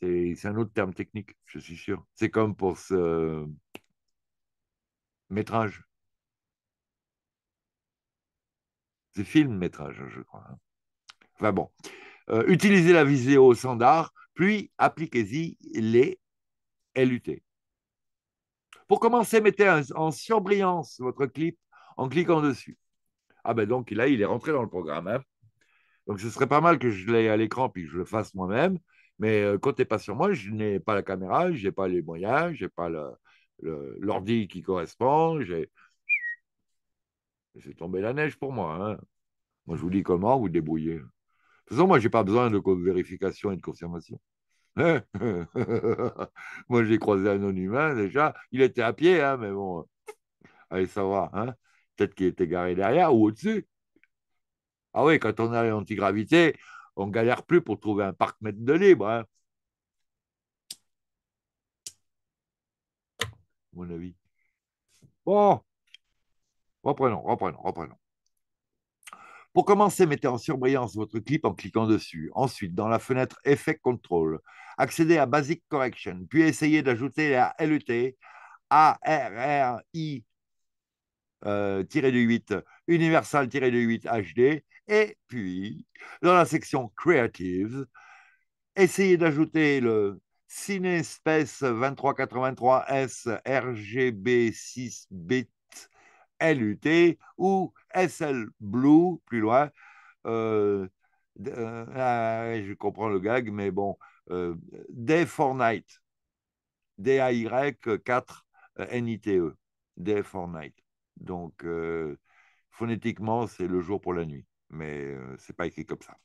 C'est un autre terme technique, je suis sûr. C'est comme pour ce métrage. C'est film-métrage, je crois. Hein. Enfin bon. Euh, utilisez la visée au standard, puis appliquez-y les LUT. Pour commencer, mettez en surbrillance votre clip en cliquant dessus. Ah ben donc là, il est rentré dans le programme. Hein. Donc ce serait pas mal que je l'ai à l'écran puis que je le fasse moi-même. Mais quand tu pas sur moi, je n'ai pas la caméra, je n'ai pas les moyens, je n'ai pas l'ordi qui correspond. C'est tombé la neige pour moi. Hein. Moi, je vous dis comment vous débrouillez. De toute façon, moi, je n'ai pas besoin de vérification et de confirmation. Hein? moi, j'ai croisé un non-humain déjà. Il était à pied, hein, mais bon, allez savoir. Hein Peut-être qu'il était garé derrière ou au-dessus. Ah oui, quand on a l'antigravité, on galère plus pour trouver un parc mètre de libre. Hein. mon avis. Bon, reprenons, reprenons, reprenons. Pour commencer, mettez en surbrillance votre clip en cliquant dessus. Ensuite, dans la fenêtre Effect Control, accédez à Basic Correction, puis essayez d'ajouter la LUT ARRI-8, euh, Universal-8 HD et puis, dans la section Creative, essayez d'ajouter le CineSpace 2383S RGB 6 bit LUT ou SL Blue plus loin. Euh, euh, ah, je comprends le gag, mais bon, euh, Day for Night, D-A-Y-4-N-I-T-E, Day for Night. Donc, phonétiquement, c'est le jour pour la nuit mais euh, c'est pas écrit comme ça.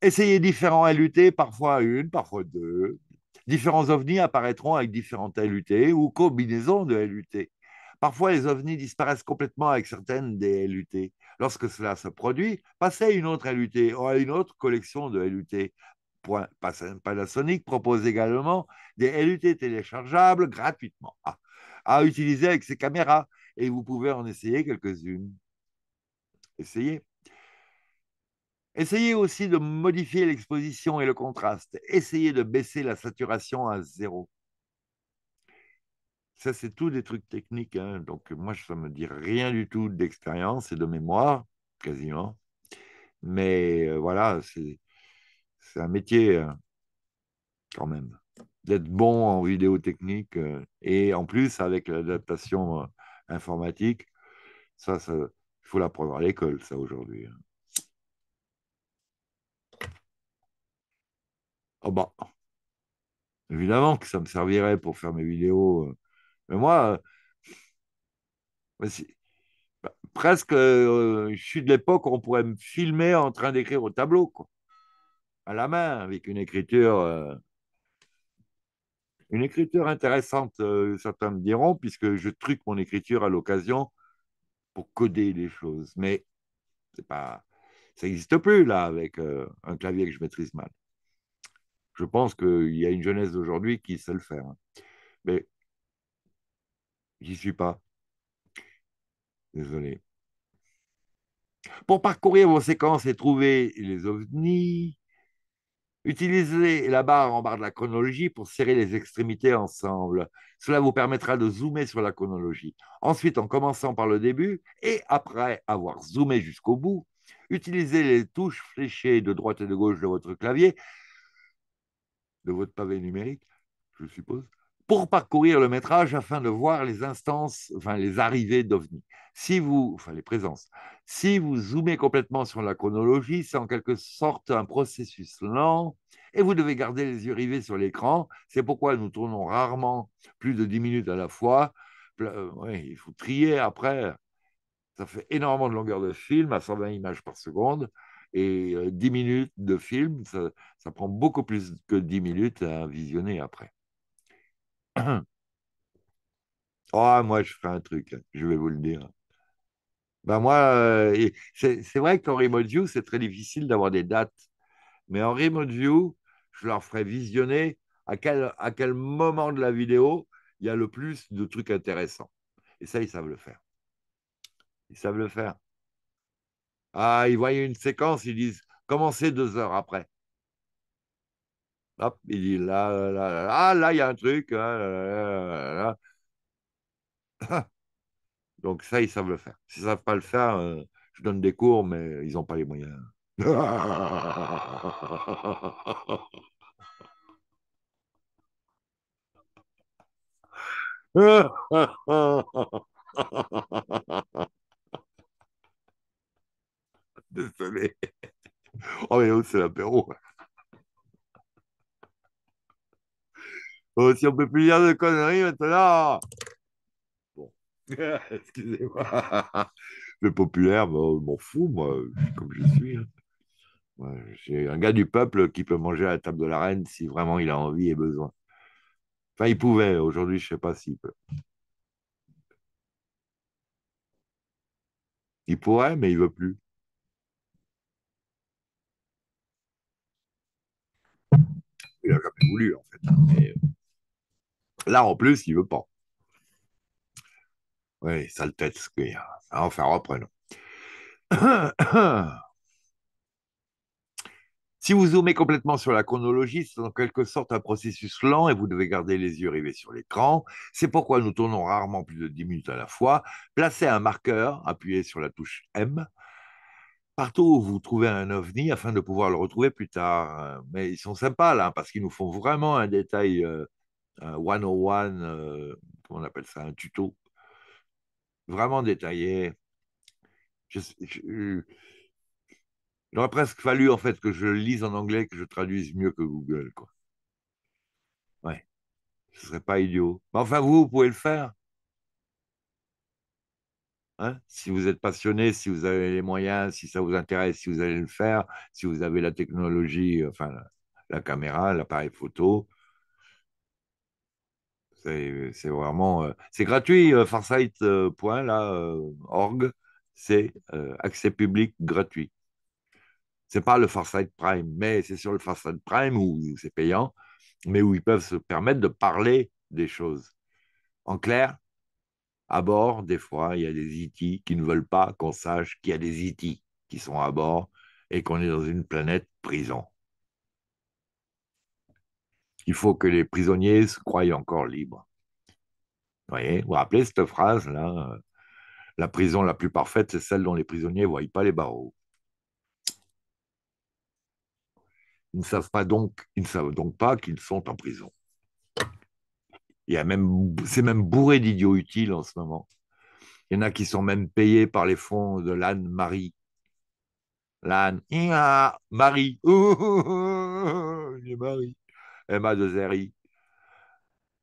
Essayez différents LUT, parfois une, parfois deux. Différents ovnis apparaîtront avec différentes LUT ou combinaisons de LUT. Parfois, les ovnis disparaissent complètement avec certaines des LUT. Lorsque cela se produit, passez à une autre LUT ou à une autre collection de LUT. Panasonic propose également des LUT téléchargeables gratuitement ah, à utiliser avec ses caméras et vous pouvez en essayer quelques-unes. Essayez. Essayez aussi de modifier l'exposition et le contraste. Essayez de baisser la saturation à zéro. Ça, c'est tout des trucs techniques. Hein. Donc, moi, ça ne me dit rien du tout d'expérience et de mémoire, quasiment. Mais euh, voilà, c'est un métier euh, quand même. D'être bon en vidéo technique euh, et en plus avec l'adaptation informatique, ça, ça, il faut l'apprendre à l'école, ça, aujourd'hui. Hein. Ah bah, évidemment que ça me servirait pour faire mes vidéos. Euh. Mais moi, euh, bah, presque, euh, je suis de l'époque où on pourrait me filmer en train d'écrire au tableau, quoi. À la main, avec une écriture. une écriture intéressante, certains me diront, puisque je truque mon écriture à l'occasion coder les choses. Mais c'est pas, ça n'existe plus là avec euh, un clavier que je maîtrise mal. Je pense qu'il y a une jeunesse d'aujourd'hui qui sait le faire. Mais j'y suis pas. Désolé. Pour parcourir vos séquences et trouver les ovnis, Utilisez la barre en barre de la chronologie pour serrer les extrémités ensemble. Cela vous permettra de zoomer sur la chronologie. Ensuite, en commençant par le début et après avoir zoomé jusqu'au bout, utilisez les touches fléchées de droite et de gauche de votre clavier, de votre pavé numérique, je suppose, pour parcourir le métrage afin de voir les instances, enfin les arrivées d'OVNI. Si vous, enfin les présences, si vous zoomez complètement sur la chronologie, c'est en quelque sorte un processus lent et vous devez garder les yeux rivés sur l'écran. C'est pourquoi nous tournons rarement plus de 10 minutes à la fois. Euh, il faut trier après. Ça fait énormément de longueur de film à 120 images par seconde. Et 10 euh, minutes de film, ça prend beaucoup plus que 10 minutes à visionner après oh, moi, je ferai un truc, je vais vous le dire. Ben moi, euh, c'est vrai qu'en remote view, c'est très difficile d'avoir des dates. Mais en remote view, je leur ferai visionner à quel, à quel moment de la vidéo il y a le plus de trucs intéressants. Et ça, ils savent le faire. Ils savent le faire. Ah, ils voyaient une séquence, ils disent commencez deux heures après. Hop, il dit là, là, là, là, ah, il y a un truc. Hein, Donc ça, ils savent le faire. S'ils ne savent pas le faire, euh, je donne des cours, mais ils n'ont pas les moyens. Désolé. Oh, mais c'est l'apéro. Oh, si on peut plus dire de conneries maintenant. Bon, excusez-moi. Le populaire, bon bah, m'en fous, moi, comme je suis. Hein. j'ai un gars du peuple qui peut manger à la table de la reine si vraiment il a envie et besoin. Enfin, il pouvait. Aujourd'hui, je ne sais pas s'il peut. Il pourrait, mais il veut plus. Il n'a jamais voulu, en fait. Hein, mais... Euh, Là, en plus, il veut pas. Oui, ça le tête, Enfin, hein. ah, reprenons. si vous zoomez complètement sur la chronologie, c'est en quelque sorte un processus lent et vous devez garder les yeux rivés sur l'écran. C'est pourquoi nous tournons rarement plus de 10 minutes à la fois. Placez un marqueur, appuyez sur la touche M, partout où vous trouvez un ovni afin de pouvoir le retrouver plus tard. Mais ils sont sympas là, parce qu'ils nous font vraiment un détail euh, un euh, 101, euh, comment on appelle ça, un tuto vraiment détaillé. il aurait presque fallu en fait que je le lise en anglais, que je traduise mieux que Google. Quoi. Ouais, ce serait pas idiot. Mais enfin, vous, vous pouvez le faire. Hein? si vous êtes passionné, si vous avez les moyens, si ça vous intéresse, si vous allez le faire, si vous avez la technologie, enfin la caméra, l'appareil photo, c'est vraiment. Euh, c'est gratuit, euh, farsight.org. Euh, c'est accès public gratuit. C'est pas le Farsight Prime, mais c'est sur le Farsight Prime où c'est payant, mais où ils peuvent se permettre de parler des choses. En clair, à bord, des fois, il y a des E.T. qui ne veulent pas qu'on sache qu'il y a des E.T. qui sont à bord et qu'on est dans une planète prison. Il faut que les prisonniers se croient encore libres. Vous voyez, vous, rappelez cette phrase-là euh, La prison la plus parfaite, c'est celle dont les prisonniers ne voient pas les barreaux. Ils ne savent pas donc, ils savent donc pas qu'ils sont en prison. même, c'est même bourré d'idiots utiles en ce moment. Il y en a qui sont même payés par les fonds de l'âne marie L'Anne, L'âne. Marie. Marie. Emma de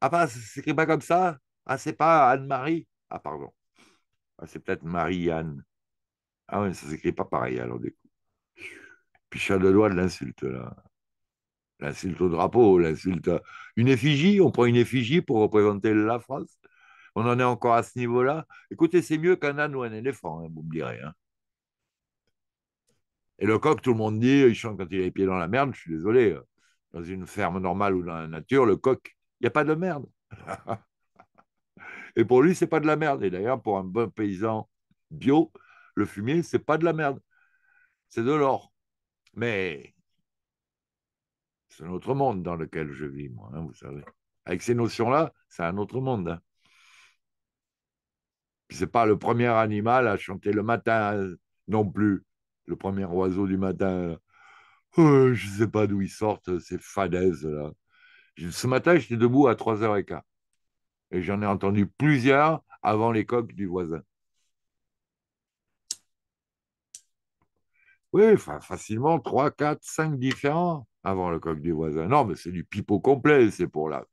Ah, pas, bah, s'écrit pas comme ça Ah, c'est pas Anne-Marie Ah, pardon. Ah, c'est peut-être Marie-Anne. Ah oui, ça s'écrit pas pareil, alors du coup. Puis chat de de l'insulte, là. L'insulte au drapeau, l'insulte. Une effigie, on prend une effigie pour représenter la France. On en est encore à ce niveau-là. Écoutez, c'est mieux qu'un âne ou un éléphant, hein, vous me direz. Hein. Et le coq, tout le monde dit, il chante quand il a les pieds dans la merde, je suis désolé. Hein dans une ferme normale ou dans la nature, le coq, il n'y a pas de merde. Et pour lui, c'est pas de la merde. Et d'ailleurs, pour un bon paysan bio, le fumier, c'est pas de la merde. C'est de l'or. Mais c'est un autre monde dans lequel je vis, moi, hein, vous savez. Avec ces notions-là, c'est un autre monde. Hein. Ce n'est pas le premier animal à chanter le matin euh, non plus, le premier oiseau du matin. Euh, euh, je ne sais pas d'où ils sortent, euh, ces fadaises-là. Ce matin, j'étais debout à 3h15. Et j'en ai entendu plusieurs avant les coques du voisin. Oui, facilement 3, 4, 5 différents avant le coq du voisin. Non, mais c'est du pipeau complet, c'est pour là. De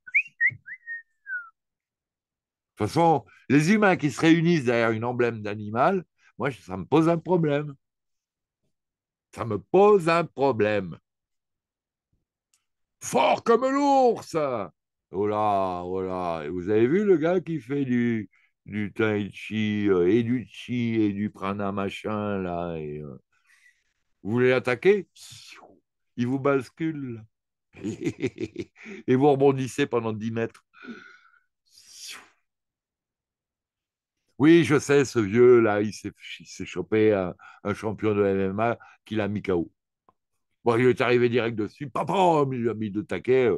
toute façon, les humains qui se réunissent derrière une emblème d'animal, moi, ça me pose un problème ça me pose un problème. Fort comme l'ours Oh là, oh vous avez vu le gars qui fait du, du tai chi euh, et du chi et du prana machin là euh. Vous voulez l'attaquer Il vous bascule. et vous rebondissez pendant 10 mètres. Oui, je sais, ce vieux-là, il s'est, chopé un, champion de MMA qui a mis KO. Bon, il est arrivé direct dessus, papa, il a mis deux taquets.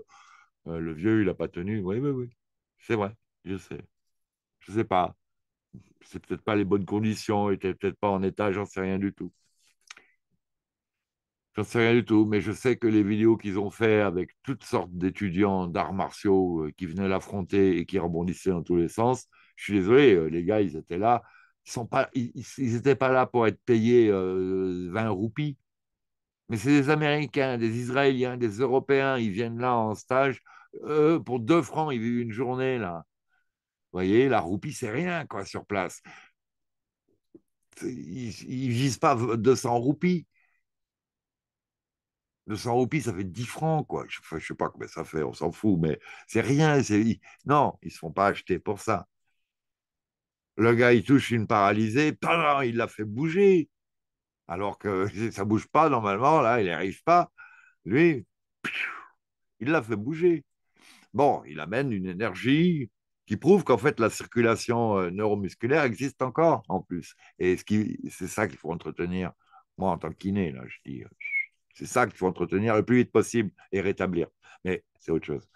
Euh, le vieux, il n'a pas tenu. Oui, oui, oui. C'est vrai, je sais. Je ne sais pas. C'est peut-être pas les bonnes conditions, il n'était peut-être pas en état, j'en sais rien du tout. J'en sais rien du tout, mais je sais que les vidéos qu'ils ont fait avec toutes sortes d'étudiants d'arts martiaux euh, qui venaient l'affronter et qui rebondissaient dans tous les sens, je suis désolé, euh, les gars, ils étaient là. Ils n'étaient pas, là pour être payés 20 euh, roupies. Mais c'est des Américains, des Israéliens, des Européens. Ils viennent là en stage. pour 2 francs, ils vivent une journée là. Vous voyez, la roupie, c'est rien quoi sur place. Ils ne visent pas 200 roupies. 200 roupies, ça fait 10 francs, quoi. Je ne sais pas combien ça fait, on s'en fout, mais c'est rien. Non, ils ne se font pas acheter pour ça. Le gars, il touche une paralysée, il la fait bouger. Alors que ça ne bouge pas normalement, là, il n'y arrive pas. Lui, il la fait bouger. Bon, il amène une énergie qui prouve qu'en fait la circulation euh, neuromusculaire existe encore en plus. Et c'est ça qu'il faut entretenir, moi en tant que kiné, là, je dis, euh, c'est ça qu'il faut entretenir le plus vite possible et rétablir. Mais c'est autre chose.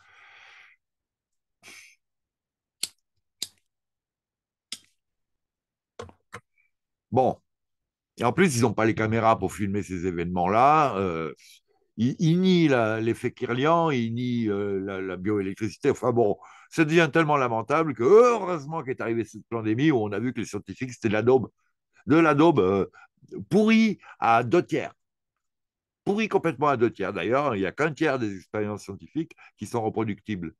Bon. Et en plus, ils n'ont pas les caméras pour filmer ces événements-là. Euh, ils, nient l'effet Kirlian, ils nient euh, la, bioélectricité. Enfin bon, ça devient tellement lamentable que heureusement qu'est arrivée cette pandémie où on a vu que les scientifiques, c'était de l'adobe de l'adobe euh, pourri à deux tiers. Pourrie complètement à deux tiers. D'ailleurs, il n'y a qu'un tiers des expériences scientifiques qui sont reproductibles.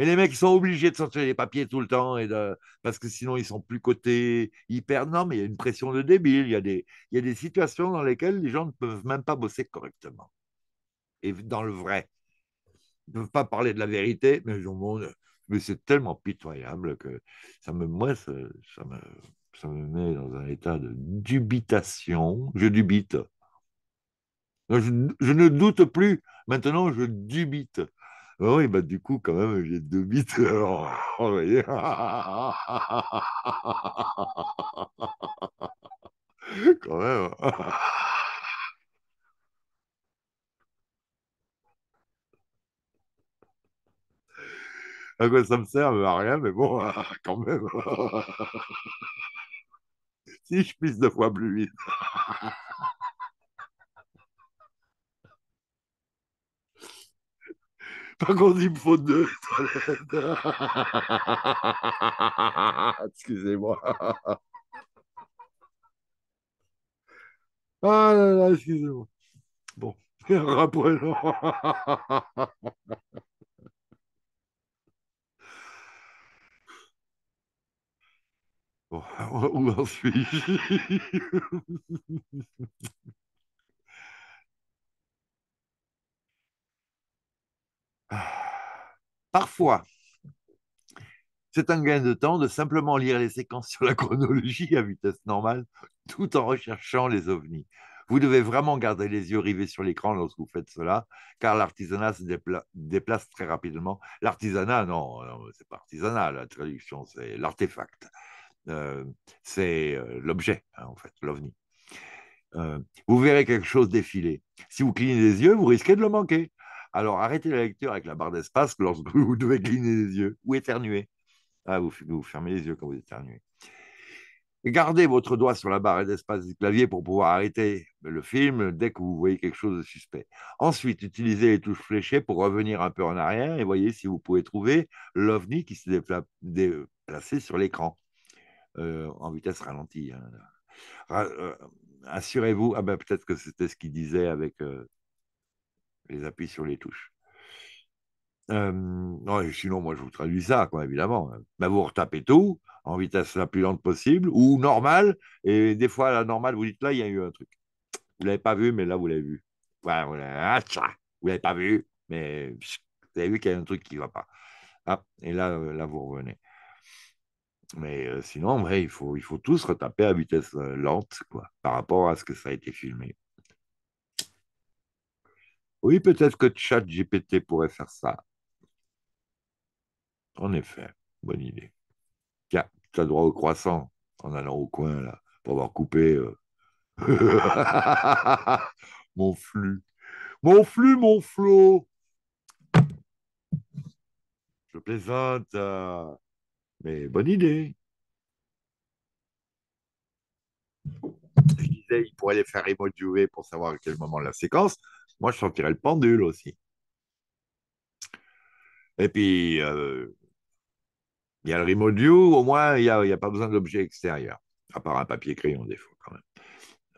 Mais les mecs, sont obligés de sortir les papiers tout le temps et de... parce que sinon, ils sont plus cotés, ils perdent. Non, mais il y a une pression de débile. Il y, a des... il y a des situations dans lesquelles les gens ne peuvent même pas bosser correctement. Et dans le vrai. Ils ne peuvent pas parler de la vérité, mais, mais c'est tellement pitoyable que ça me, moi, ça, me, ça me met dans un état de dubitation. Je dubite. je, ne doute plus. Maintenant, je dubite. Ah oui, bah du coup, quand même, j'ai deux bits. Alors, vous voyez. quand même. À quoi ça me sert À rien, mais bon, quand même. si je pisse deux fois plus vite. Par contre, il me faut deux toilettes. excusez-moi. Ah là là, excusez-moi. Bon, rappelons. bon, où en suis-je Parfois, c'est un gain de temps de simplement lire les séquences sur la chronologie à vitesse normale tout en recherchant les ovnis. Vous devez vraiment garder les yeux rivés sur l'écran lorsque vous faites cela, car l'artisanat se déplace très rapidement. L'artisanat, non, c'est pas artisanat, la traduction, c'est l'artefact. Euh, c'est euh, l'objet, hein, en fait, l'ovni. Euh, vous verrez quelque chose défiler. Si vous clignez les yeux, vous risquez de le manquer. Alors arrêtez la lecture avec la barre d'espace lorsque vous devez cligner les yeux ou éternuer. Ah, vous, vous fermez les yeux quand vous éternuez. Gardez votre doigt sur la barre d'espace du clavier pour pouvoir arrêter le film dès que vous voyez quelque chose de suspect. Ensuite, utilisez les touches fléchées pour revenir un peu en arrière et voyez si vous pouvez trouver l'ovni qui s'est déplacé sur l'écran euh, en vitesse ralentie. Hein. Euh, assurez-vous, ah ben, peut-être que c'était ce qu'il disait avec euh, les appuis sur les touches. Euh, non, sinon, moi, je vous traduis ça, quoi, évidemment. Bah, vous retapez tout en vitesse la plus lente possible ou normale. Et des fois, la normale, vous dites là, il y a eu un truc. Vous ne l'avez pas vu, mais là, vous l'avez vu. Voilà, ne ah, vous l'avez pas vu, mais vous avez vu qu'il y a un truc qui ne va pas. Ah, et là, euh, là, vous revenez. Mais euh, sinon, il, faut, il faut tous retaper à vitesse lente quoi, par rapport à ce que ça a été filmé. Oui, peut-être que GPT pourrait faire ça. En effet, bonne idée. Tiens, tu as droit au croissant en allant au coin, là, pour avoir coupé euh. mon flux. Mon flux, mon flot. Je plaisante, mais bonne idée. Je disais, il pourrait les faire émoduler pour savoir à quel moment la séquence. Moi, je sortirais le pendule aussi. Et puis, euh, il y a le remote view, au moins, il n'y a, pas besoin d'objets extérieur, à part un papier crayon des fois quand même.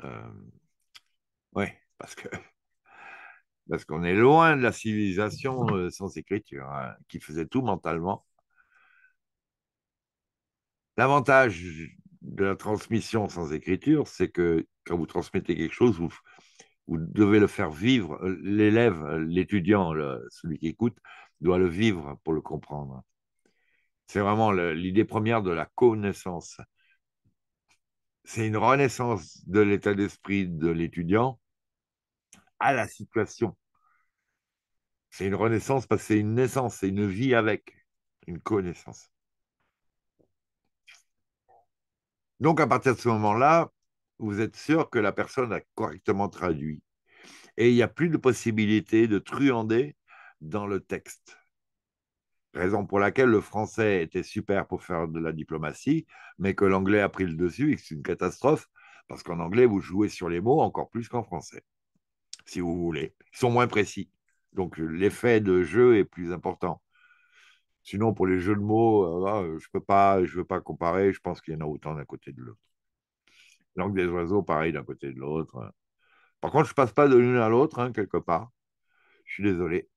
Euh, oui, parce que parce qu'on est loin de la civilisation euh, sans écriture, hein, qui faisait tout mentalement. L'avantage de la transmission sans écriture, c'est que quand vous transmettez quelque chose, vous, vous devez le faire vivre. Euh, l'élève, euh, l'étudiant, celui qui écoute, doit le vivre pour le comprendre. C'est vraiment l'idée première de la connaissance. C'est une renaissance de l'état d'esprit de l'étudiant à la situation. C'est une renaissance parce que c'est une naissance, c'est une vie avec, une connaissance. Donc à partir de ce moment-là, vous êtes sûr que la personne a correctement traduit. Et il n'y a plus de possibilité de truander dans le texte. Raison pour laquelle le français était super pour faire de la diplomatie, mais que l'anglais a pris le dessus et c'est une catastrophe, parce qu'en anglais, vous jouez sur les mots encore plus qu'en français, si vous voulez. Ils sont moins précis. Donc l'effet de jeu est plus important. Sinon, pour les jeux de mots, euh, ah, je ne peux pas, je veux pas comparer. Je pense qu'il y en a autant d'un côté de l'autre. Langue des oiseaux, pareil, d'un côté de l'autre. Euh. Par contre, je passe pas de l'une à l'autre, hein, quelque part. Je suis désolé.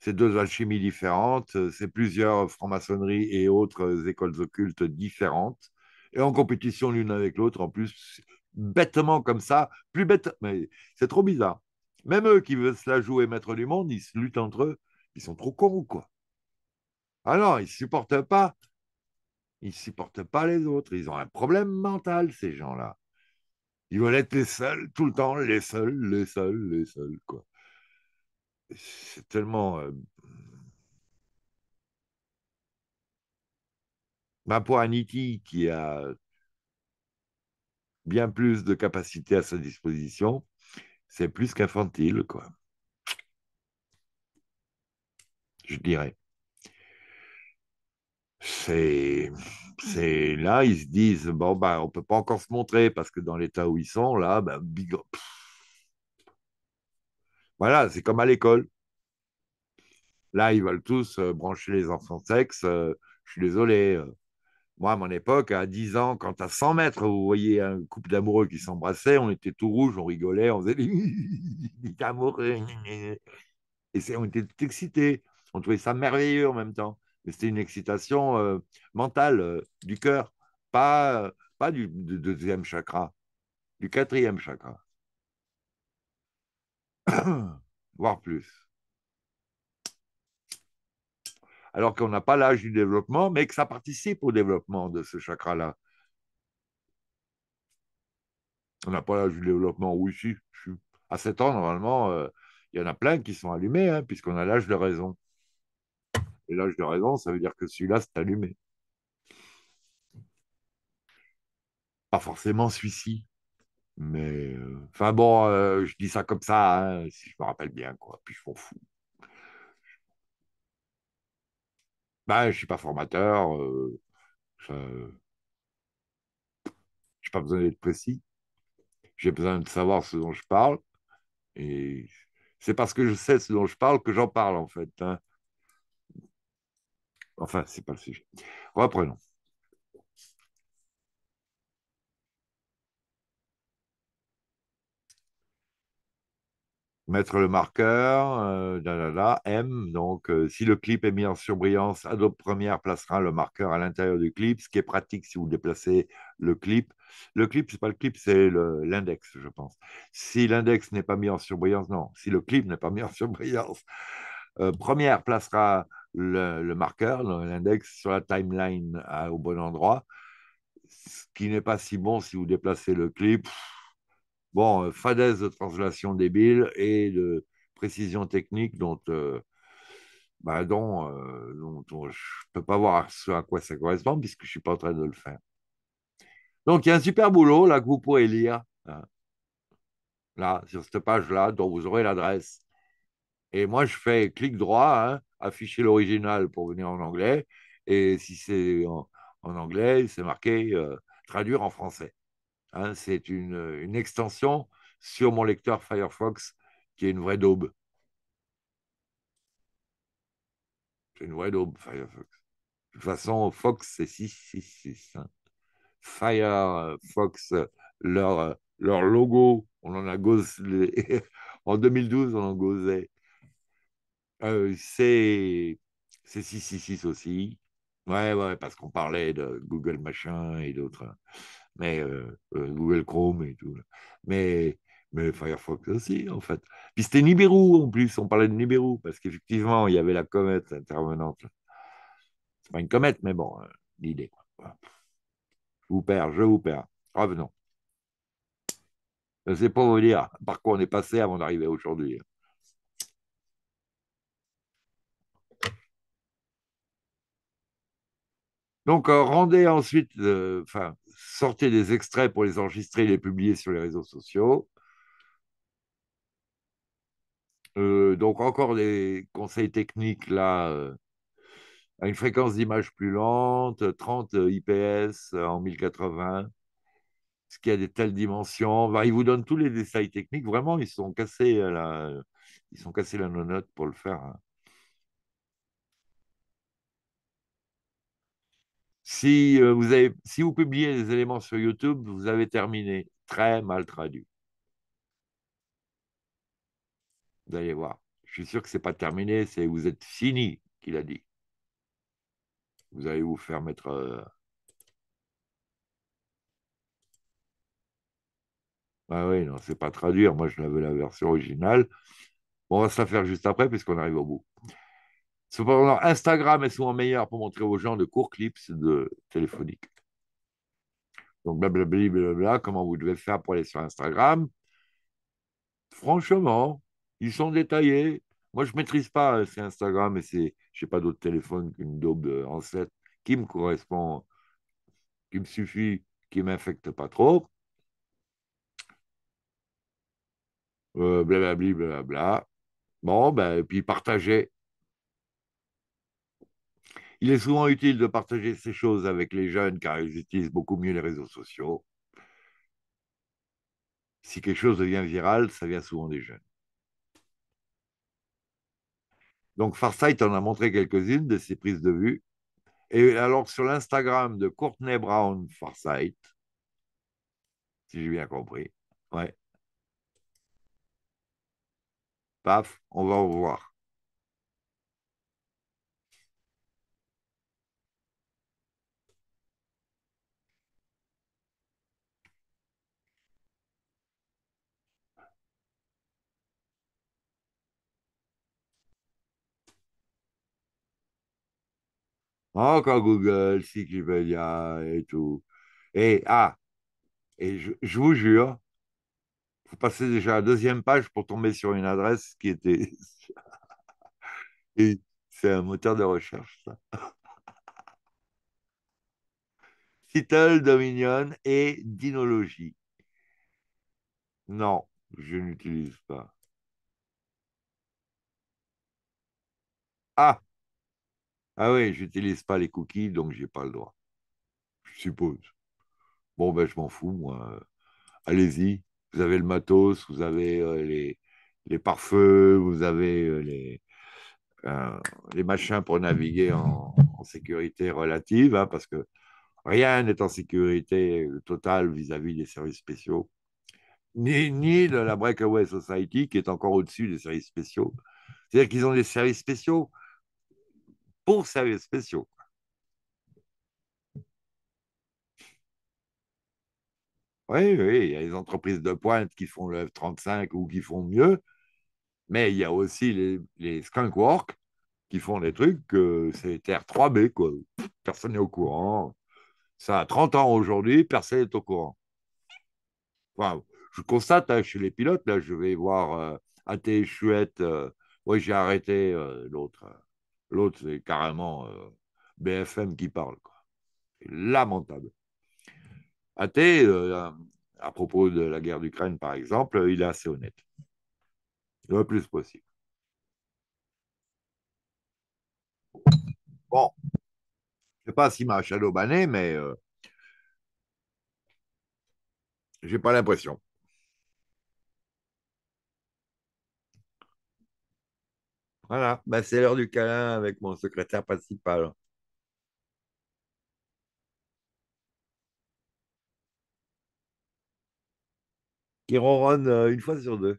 C'est deux alchimies différentes, euh, c'est plusieurs franc-maçonneries et autres euh, écoles occultes différentes, et en compétition l'une avec l'autre, en plus, bêtement comme ça, plus bête, mais c'est trop bizarre. Même eux qui veulent se la jouer maître du monde, ils se luttent entre eux, ils sont trop cons ou quoi Alors, ah ils supportent pas, ils ne supportent pas les autres, ils ont un problème mental, ces gens-là. Ils veulent être les seuls, tout le temps, les seuls, les seuls, les seuls, quoi. C'est tellement. Euh, ma un pour qui a bien plus de capacités à sa disposition, c'est plus qu'infantile, quoi. Je dirais. C'est. C'est là, ils se disent bon bah on peut pas encore se montrer parce que dans l'état où ils sont là, ben, big up. Voilà, c'est comme à l'école. Là, ils veulent tous euh, brancher les enfants sexe. Euh, je suis désolé. Euh. moi, à mon époque, à 10 ans, quand à 100 mètres, vous voyez un couple d'amoureux qui s'embrassait, on était tout rouge, on rigolait, on faisait des amoureux. Et on était excités. On trouvait ça merveilleux en même temps mais c'était une excitation euh, mentale euh, du cœur, pas, euh, pas du, deuxième chakra, du quatrième chakra, voire plus. Alors qu'on n'a pas l'âge du développement, mais que ça participe au développement de ce chakra-là. On n'a pas l'âge du développement, oui, si, À 7 ans, normalement, il y en a plein qui sont allumés, hein, puisqu'on a l'âge de raison. Et là, j'ai raison, ça veut dire que celui-là, c'est allumé. Pas forcément celui-ci. Mais, euh, enfin bon, euh, je dis ça comme ça, hein, si je me rappelle bien, quoi. Puis je m'en fous. Ben, je suis pas formateur. Euh, je n'ai pas besoin d'être précis. J'ai besoin de savoir ce dont je parle. Et c'est parce que je sais ce dont je parle que j'en parle, en fait. Hein. Enfin, c'est pas le sujet. Reprenons. Mettre le marqueur, euh, M. Donc, euh, si le clip est mis en surbrillance, Adobe Premiere placera le marqueur à l'intérieur du clip, ce qui est pratique si vous déplacez le clip. Le clip, c'est pas le clip, c'est l'index, je pense. Si l'index n'est pas mis en surbrillance, non. Si le clip n'est pas mis en surbrillance, euh, Première placera le, marqueur, l'index sur la timeline au bon endroit, ce qui n'est pas si bon si vous déplacez le clip. Bon, euh, fadaise de translation débile et de précision technique dont, euh, bah, dont, euh, je ne peux pas voir à quoi ça correspond puisque je ne suis pas en train de le faire. Donc, il y a un super boulot là que vous pourrez lire, hein, là, sur cette page-là, dont vous aurez l'adresse. Et moi, je fais clic droit, hein, afficher l'original pour venir en anglais. Et si c'est en, anglais, c'est marqué euh, traduire en français. Hein, c'est une, extension sur mon lecteur Firefox qui est une vraie daube. C'est une vraie daube, Firefox. De toute façon, Fox, c'est 666. Hein. Firefox, leur, leur logo, on en a gosé en 2012, on en gosait euh, c'est c'est 666 aussi. Ouais, ouais, parce qu'on parlait de Google machin et d'autres. Hein. Mais euh, euh, Google Chrome et tout. Mais, mais Firefox aussi, en fait. Puis c'était Nibiru, en plus. On parlait de Nibiru, parce qu'effectivement, il y avait la comète intervenante. C'est pas une comète, mais bon, l'idée. Je vous perds, je vous perds. Revenons. Je ne sais pas vous dire par quoi on est passé avant d'arriver aujourd'hui. Hein. Donc, euh, rendez ensuite, euh, enfin, sortez des extraits pour les enregistrer et les publier sur les réseaux sociaux. Euh, donc encore des conseils techniques là, à une fréquence d'image plus lente, 30 IPS en 1080, ce qui a des telles dimensions. ils vous donnent tous les détails techniques, vraiment, ils sont cassés la, ils sont cassés la note pour le faire. Hein. Si, euh, vous si vous publiez des éléments sur YouTube, vous avez terminé. Très mal traduit. Vous allez voir. Je suis sûr que ce n'est pas terminé, c'est vous êtes fini qu'il a dit. Vous allez vous faire mettre. Euh, ah oui, non, c'est pas traduire. Moi, je l'avais la version originale. on va se la faire juste après, puisqu'on arrive au bout. Instagram est souvent meilleur pour montrer aux gens de courts clips de téléphonique. Donc, blablabla, comment vous devez faire pour aller sur Instagram. Franchement, ils sont détaillés. Moi, je ne maîtrise pas euh, c'est Instagram et je n'ai pas d'autre téléphone qu'une daube en 7 qui me correspond, qui me suffit, qui ne m'infecte pas trop. Blablabla, euh, blablabla. Bon, ben, et puis partagez il est souvent utile de partager ces choses avec les jeunes car ils utilisent beaucoup mieux les réseaux sociaux. Si quelque chose devient viral, ça vient souvent des jeunes. Donc Farsight en a montré quelques-unes de ses prises de vue. Et alors sur l'Instagram de Courtney Brown Farsight, si j'ai bien compris, ouais. Paf, on va au voir. Encore Google, Cyclipedia et tout. Et ah, et je, vous jure, vous passez déjà à la deuxième page pour tomber sur une adresse qui était. c'est un moteur de recherche, ça. Title, Dominion et Dinologie. Non, je n'utilise pas. Ah, ah oui, n'utilise pas les cookies, donc j'ai pas le droit. Je suppose. Bon, ben, je m'en fous, moi. Allez-y. Vous avez le matos, vous avez euh, les, les pare-feux, vous avez euh, euh, les, machins pour naviguer en, sécurité relative, hein, parce que rien n'est en sécurité totale vis-à-vis des services spéciaux, ni, ni de la Breakaway Society qui est encore au-dessus des services spéciaux. C'est-à-dire qu'ils ont des services spéciaux pour services spéciaux. Oui, oui, il y a les entreprises de pointe qui font le F-35 ou qui font mieux, mais il y a aussi les, skunkworks qui font des trucs que c'est R3B, quoi. Personne n'est au courant. Ça a 30 ans aujourd'hui, personne n'est au courant. Enfin, je constate hein, chez les pilotes, là, je vais voir AT euh, Chouette, euh, oui, j'ai arrêté euh, l'autre. L'autre, c'est carrément euh, BFM qui parle. C'est lamentable. Athée, euh, à propos de la guerre d'Ukraine, par exemple, il est assez honnête. Le plus possible. Bon, je ne sais pas s'il m'a shadowbanné, mais je euh, j'ai pas l'impression. Voilà, bah, c'est l'heure du câlin avec mon secrétaire principal. Qui ronronne euh, une fois sur deux.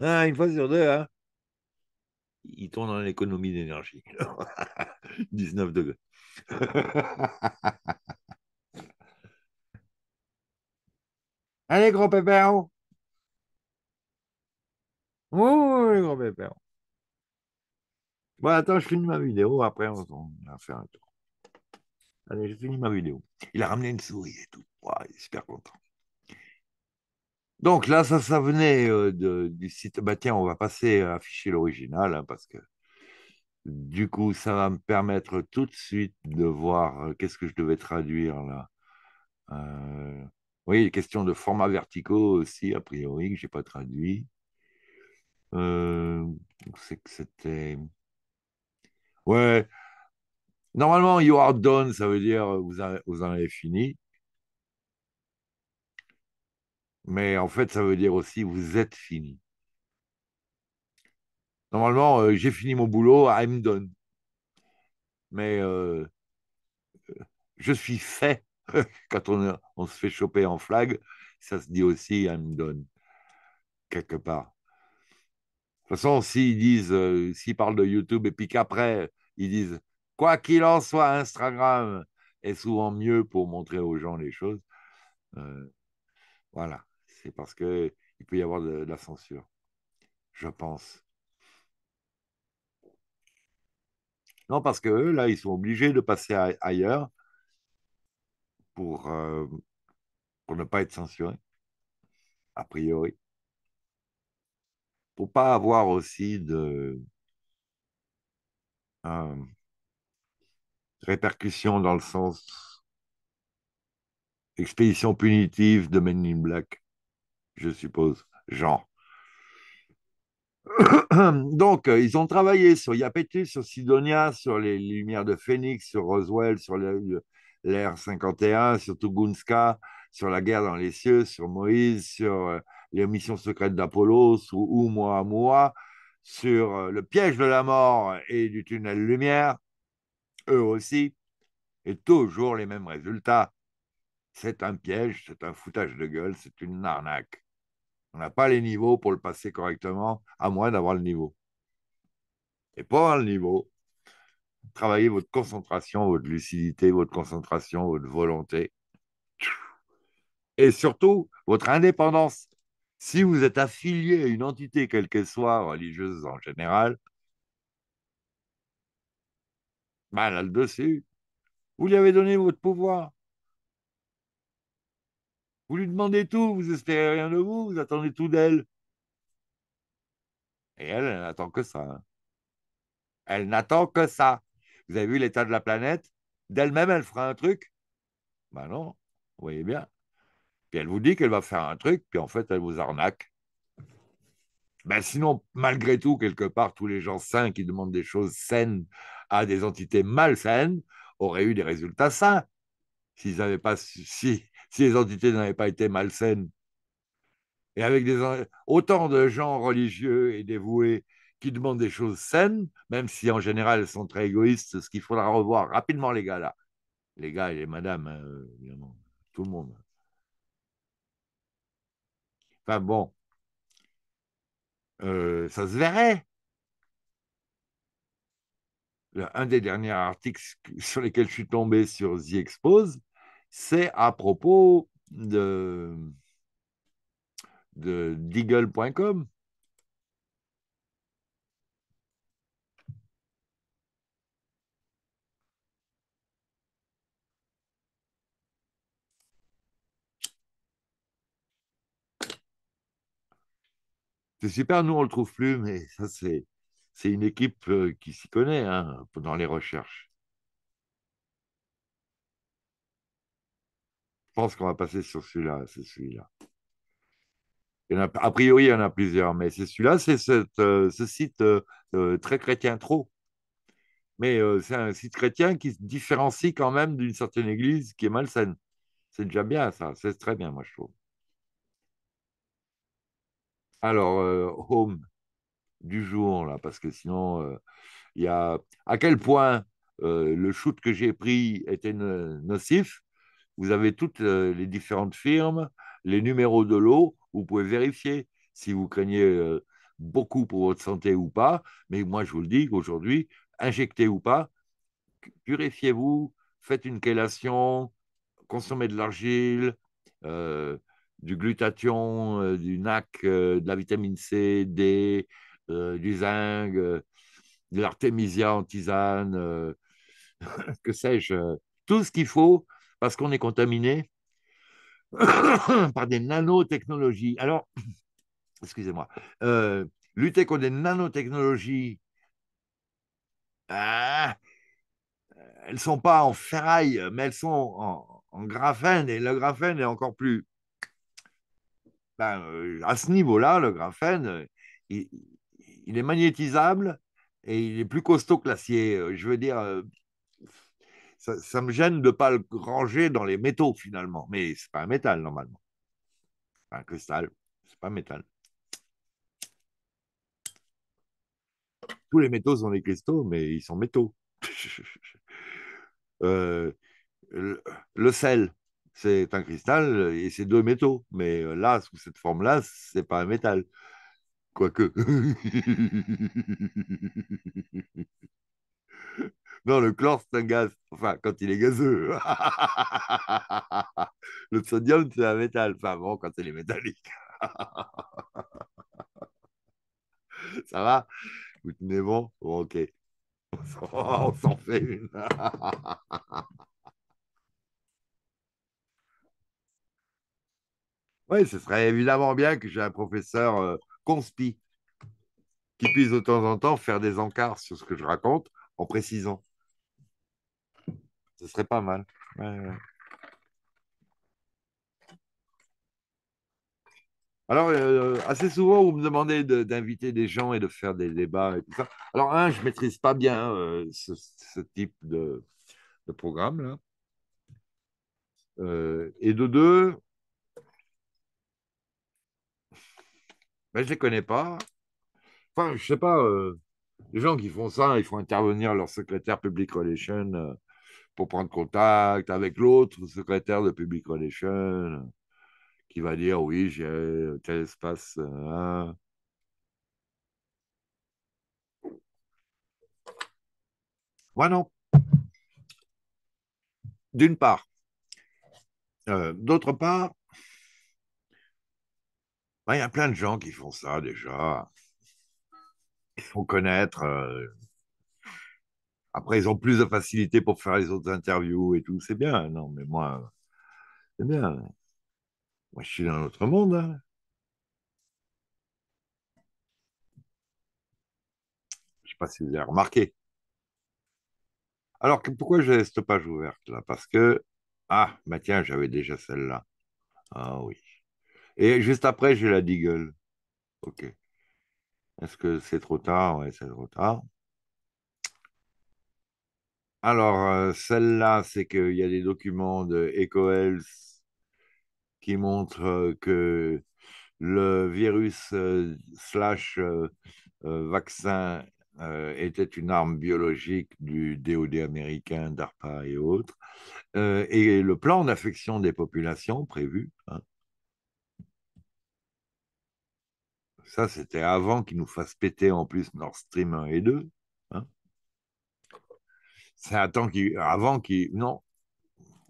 Ah, une fois sur deux, hein Il tourne dans l'économie d'énergie. 19 degrés. Allez, gros pépère oui, oui, gros Bon, attends, je finis ma vidéo, après on, va faire un tour. Allez, je finis ma vidéo. Il a ramené une souris et tout. il est super content. Donc là, ça, ça venait euh, du site. Bah tiens, on va passer à afficher l'original hein, parce que du coup, ça va me permettre tout de suite de voir euh, qu'est-ce que je devais traduire là. Euh... Oui, question de format verticaux aussi, a priori, que je n'ai pas traduit c'est euh, que c'était. Ouais. Normalement, you are done, ça veut dire euh, vous, en, vous avez fini. Mais en fait, ça veut dire aussi vous êtes fini. Normalement, euh, j'ai fini mon boulot, I'm done. Mais je suis fait. Quand on, on se fait choper en flag, ça se dit aussi I'm done, quelque part toute façon, s'ils disent, euh, s'ils parlent de YouTube et puis qu'après, ils disent quoi qu'il en soit, Instagram est souvent mieux pour montrer aux gens les choses. Euh, voilà, c'est parce qu'il peut y avoir de, la censure, je pense. Non, parce que là, ils sont obligés de passer ailleurs pour, euh, pour ne pas être censurés, a priori pour pas avoir aussi de euh, répercussions dans le sens expédition punitive de Men Black, je suppose, Jean. Donc, euh, ils ont travaillé sur Yapetus, sur Sidonia, sur les Lumières de Phoenix, sur Roswell, sur l'ère 51, sur Tugunska, sur la guerre dans les cieux, sur Moïse, sur euh, les missions secrètes d'Apollo ou moi-moi sur euh, le piège de la mort et du tunnel lumière, eux aussi, et toujours les mêmes résultats. C'est un piège, c'est un foutage de gueule, c'est une arnaque. On n'a pas les niveaux pour le passer correctement, à moins d'avoir le niveau. Et pour avoir le niveau, travaillez votre concentration, votre lucidité, votre concentration, votre volonté. Et surtout, votre indépendance. Si vous êtes affilié à une entité, quelle qu'elle soit, religieuse en général, mal bah, elle le dessus. Vous lui avez donné votre pouvoir. Vous lui demandez tout, vous espérez rien de vous, vous attendez tout d'elle. Et elle, elle n'attend que ça. Hein. Elle n'attend que ça. Vous avez vu l'état de la planète D'elle-même, elle fera un truc Ben non, vous voyez bien. Puis elle vous dit qu'elle va faire un truc, puis en fait, elle vous arnaque. Ben, sinon, malgré tout, quelque part, tous les gens sains qui demandent des choses saines à des entités malsaines auraient eu des résultats sains. S'ils pas, si, les entités n'avaient pas été malsaines. Et avec autant de gens religieux et dévoués qui demandent des choses saines, même si en général elles sont très égoïstes, ce qu'il faudra revoir rapidement, les gars, là. Les gars et les madames, hein, évidemment, tout le monde. Enfin bon, euh, ça se verrait. Un des derniers articles sur lesquels je suis tombé sur The Expose, c'est à propos de, de Deagle.com C'est super, nous on le trouve plus, mais ça c'est c'est une équipe euh, qui s'y connaît hein, dans les recherches. Je pense qu'on va passer sur celui-là, c'est celui-là. A, priori, il y en a plusieurs, mais c'est celui-là, c'est euh, ce site euh, très chrétien trop. Mais c'est un site chrétien qui se différencie quand même d'une certaine église qui est malsaine. C'est déjà bien ça, c'est très bien, moi je trouve. Alors, euh, home du jour, là, parce que sinon, euh, il à quel point euh, le shoot que j'ai pris était nocif. Vous avez toutes les différentes firmes, les numéros de l'eau, vous pouvez vérifier si vous craignez beaucoup pour votre santé ou pas. Mais moi, je vous le dis aujourd'hui, injecté ou pas, purifiez-vous, faites une chélation, consommez de l'argile, du glutathion, euh, du NAC, euh, de la vitamine C, D, euh, du zinc, de l'artémisia en tisane, que sais-je, tout ce qu'il faut parce qu'on est contaminé par des nanotechnologies. Alors, excusez-moi, lutter contre des nanotechnologies, ah, elles ne sont pas en ferraille, mais elles sont en graphène, et le graphène est encore plus ben, euh, à ce niveau-là, le graphène, euh, il, est magnétisable et il est plus costaud que l'acier. Euh, je veux dire, ça, me gêne de ne pas le ranger dans les métaux finalement, mais n'est pas un métal normalement. Un cristal, n'est pas un métal. Tous les métaux sont des cristaux, mais ils sont métaux. le sel, c'est un cristal euh, et c'est deux métaux. Mais euh, là, sous cette forme-là, c'est pas un métal. Quoique. non, le chlore, c'est un gaz. Enfin, quand il est gazeux. le sodium, c'est un métal. Enfin, bon, quand il est métallique. Ça va Vous tenez bon, bon Ok. On s'en fait une. Oui, ce serait évidemment bien que j'ai un professeur euh, conspi qui puisse de temps en temps faire des encarts sur ce que je raconte en précisant. Ce serait pas mal. Alors, euh, assez souvent, vous me demandez d'inviter des gens et de faire des débats et tout ça. Alors, un, je ne maîtrise pas bien euh, ce, type de, programme-là. et de deux, Mais ben, je ne les connais pas. Enfin, je ne sais pas, euh, les gens qui font ça, ils font intervenir leur secrétaire public relation euh, pour prendre contact avec l'autre secrétaire de public relation euh, qui va dire oui, j'ai tel espace. voilà Moi, non. D'une part. D'autre part, ben, il y a plein de gens qui font ça déjà. Ils font connaître. Euh, après, ils ont plus de facilité pour faire les autres interviews et tout. C'est bien, non, mais moi, c'est bien. Moi, je suis dans un autre monde. Hein. Je ne sais pas si vous avez remarqué. Alors, pourquoi j'ai cette page ouverte là Parce que. Ah, mais bah, tiens, j'avais déjà celle-là. Ah oui. Et juste après, j'ai la Deagle. Ok. Est-ce que c'est trop tard Oui, c'est trop tard. Alors, euh, celle-là, c'est qu'il y a des documents de EcoHealth qui montrent euh, que le virus euh, slash vaccin était une arme biologique du DOD américain, DARPA et autres. et le plan d'affection des populations prévu, hein, Ça, c'était avant qu'ils nous fassent péter en plus Nord Stream 1 et 2. c'est hein. avant qu'ils. Non,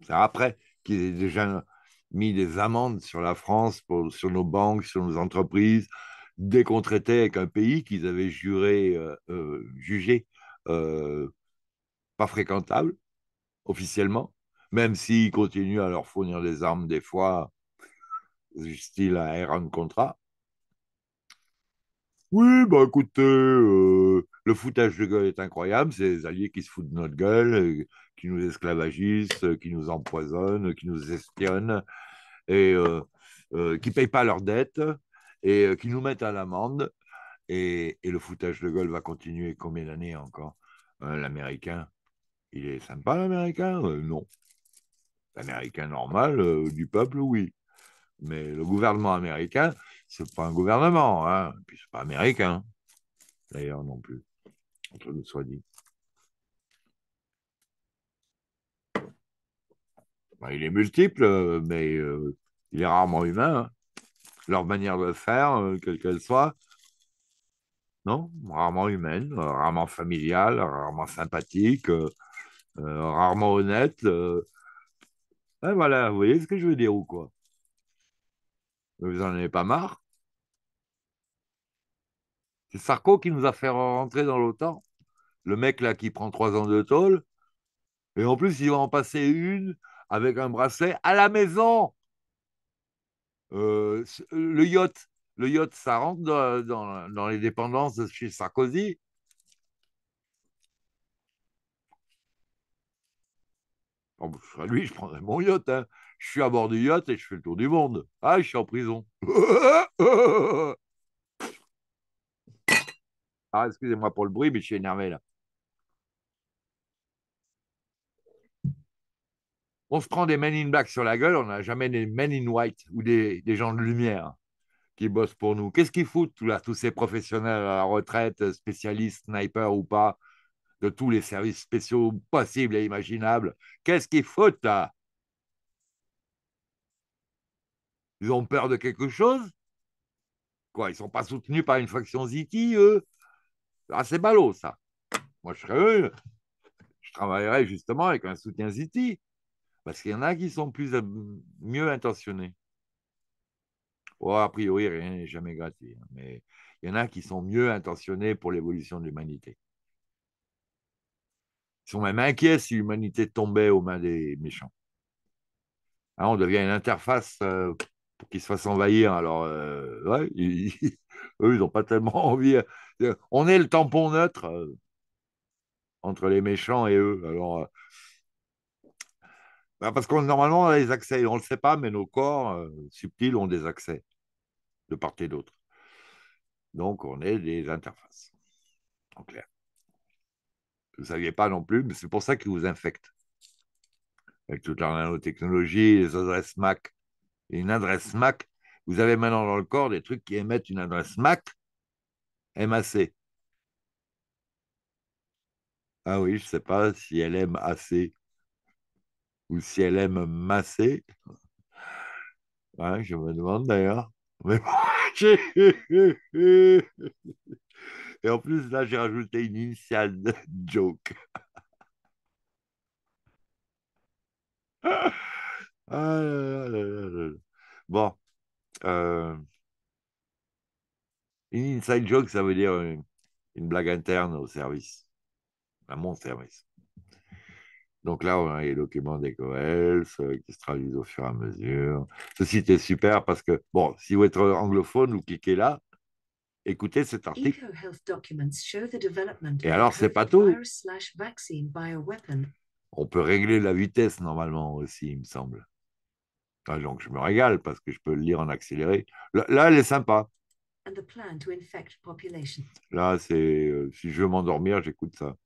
c'est après qu'ils aient déjà mis des amendes sur la France, sur nos banques, sur nos entreprises, dès qu'on traitait avec un pays qu'ils avaient juré, euh, euh, jugé euh, pas fréquentable, officiellement, même s'ils continuent à leur fournir des armes des fois, style à un contrat. Oui, bah, écoutez, euh, le foutage de gueule est incroyable, Ces alliés qui se foutent de notre gueule, euh, qui nous esclavagissent, euh, qui nous empoisonnent, qui nous espionnent, et qui ne payent pas leurs dettes, et qui nous mettent à l'amende. Et, le foutage de gueule va continuer combien d'années encore L'Américain, il est sympa l'Américain Non. L'Américain normal, du peuple, oui. Mais le gouvernement américain, c'est pas un gouvernement, hein, et puis c'est pas américain, d'ailleurs non plus, entre nous soit dit. Bah, il est multiple, mais euh, il est rarement humain. Hein. Leur manière de faire, euh, quelle qu'elle soit, non, rarement humaine, euh, rarement familiale, rarement sympathique, rarement honnête. Ben, voilà, vous voyez ce que je veux dire ou quoi vous n'en avez pas marre C'est Sarko qui nous a fait rentrer dans l'OTAN. Le mec là qui prend trois ans de tôle. Et en plus, il va en passer une avec un bracelet à la maison. Euh, le yacht, le yacht, ça rentre dans, les dépendances de chez Sarkozy. Bah, lui, je prendrais mon yacht. Hein je suis à bord du yacht et je fais le tour du monde. Ah, je suis en prison. ah, excusez-moi pour le bruit, mais je suis énervé là. On se prend des men in black sur la gueule, on n'a jamais des men in white ou des, gens de lumière qui bossent pour nous. Qu'est-ce qu'ils foutent là, tous ces professionnels à la retraite, spécialistes, snipers ou pas, de tous les services spéciaux possibles et imaginables Qu'est-ce qu'ils foutent là Ils ont peur de quelque chose Quoi, ils sont pas soutenus par une faction Ziti, eux Ah, c'est ballot, ça. Moi, je serais eux. Je travaillerais justement avec un soutien Ziti. Parce qu'il y en a qui sont plus euh, mieux intentionnés. Oh, a priori, rien n'est jamais gratuit. Hein, mais il y en a qui sont mieux intentionnés pour l'évolution de l'humanité. Ils sont même inquiets si l'humanité tombait aux mains des méchants. Ah, on devient une interface euh, pour qu'ils se fassent envahir. Alors, euh, eux, ils n'ont pas tellement envie. Euh, on est le tampon neutre euh, entre les méchants et eux. Alors, bah, parce qu'on normalement on les accès, on ne le sait pas, mais nos corps subtils ont des accès de part et d'autre. Donc, on est des interfaces, en clair. Vous ne saviez pas non plus, mais c'est pour ça qu'ils vous infectent. Avec toute la nanotechnologie, les adresses MAC une adresse MAC. Vous avez maintenant dans le corps des trucs qui émettent une adresse MAC, MAC. Ah oui, je ne sais pas si elle aime assez ou si elle aime MAC. je me demande d'ailleurs. Et en plus, là, j'ai rajouté une initiale de joke. Ah bon. Euh, une inside joke, ça veut dire euh, une, blague interne au service, à mon service. Donc là, on a les documents d'EcoHealth qui se traduisent au fur et à mesure. Ce site est super parce que, bon, si vous êtes anglophone, vous cliquez là, écoutez cet article. E et alors, c'est pas tout. On peut régler la vitesse normalement aussi, il me semble donc je me régale parce que je peux le lire en accéléré. Là, elle est sympa. Là, c'est euh, si je veux m'endormir, j'écoute ça.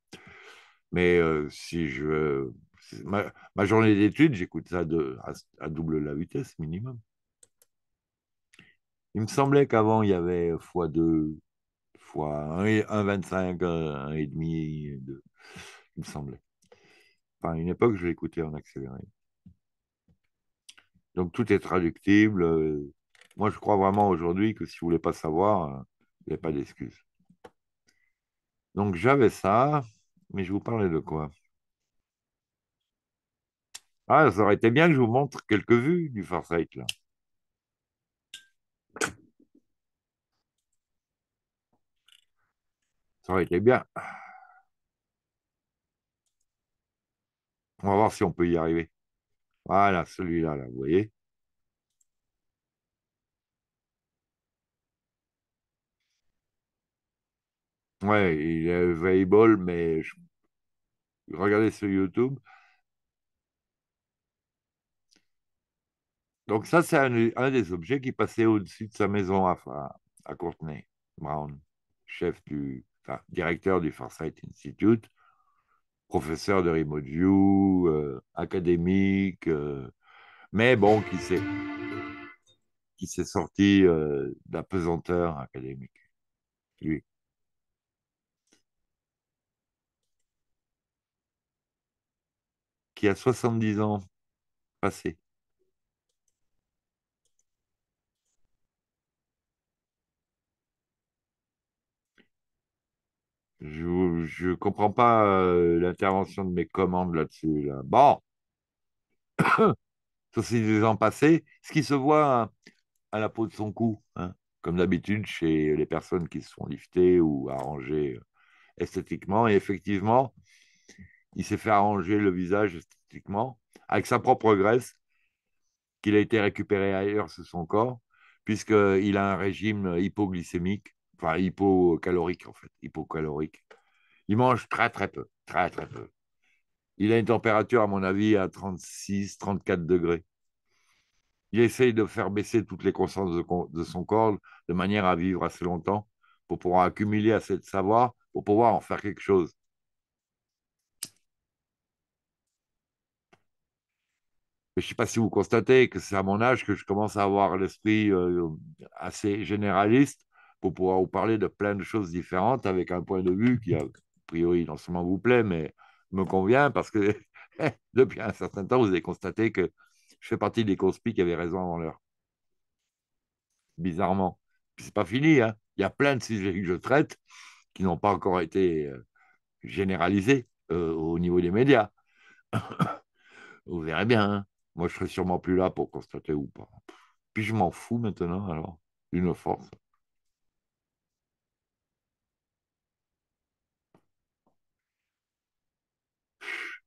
Mais euh, si je veux. Ma, journée d'études, j'écoute ça de, à, double la vitesse minimum. Il me semblait qu'avant, il y avait x2, x un et demi, 2. Il me semblait. Enfin, à une époque, je l'écoutais en accéléré. Donc tout est traductible. Euh. Moi, je crois vraiment aujourd'hui que si vous voulez pas savoir, il n'y a pas d'excuse. Donc j'avais ça, mais je vous parlais de quoi Ah, ça aurait été bien que je vous montre quelques vues du far là. Ça aurait été bien. On va voir si on peut y arriver. Voilà, celui-là, vous voyez. Ouais, il est available, mais regardez sur YouTube. Donc ça, c'est un, des objets qui passait au-dessus de sa maison à, à, Courtenay, Brown, chef du, directeur du Forsyth Institute professeur de remote euh, view, académique, euh, mais bon, qui s'est, qui s'est sorti euh, d'apesanteur académique, lui. Qui a 70 ans passé. Je ne comprends pas euh, l'intervention de mes commandes là-dessus. Là. Bon, ceci c'est des ans Ce qui se voit hein, à la peau de son cou, hein, comme d'habitude chez les personnes qui se sont liftées ou arrangées euh, esthétiquement. Et effectivement, il s'est fait arranger le visage esthétiquement avec sa propre graisse qu'il a été récupéré ailleurs sur son corps, puisqu'il a un régime hypoglycémique enfin hypocalorique en fait, hypocalorique. Il mange très très peu, très très peu. Il a une température à mon avis à 36, 34 degrés. Il essaye de faire baisser toutes les constantes de, de son corps de manière à vivre assez longtemps pour pouvoir accumuler assez de savoir pour pouvoir en faire quelque chose. je ne sais pas si vous constatez que c'est à mon âge que je commence à avoir l'esprit euh, assez généraliste pour pouvoir vous parler de plein de choses différentes avec un point de vue qui, a priori, non seulement vous plaît, mais me convient parce que depuis un certain temps, vous avez constaté que je fais partie des conspires qui avaient raison avant l'heure. Bizarrement. C'est pas fini, hein. Il y a plein de sujets que je traite qui n'ont pas encore été euh, généralisés euh, au niveau des médias. vous verrez bien. Hein. Moi, je serai sûrement plus là pour constater ou pas. Puis je m'en fous maintenant, alors, d'une force.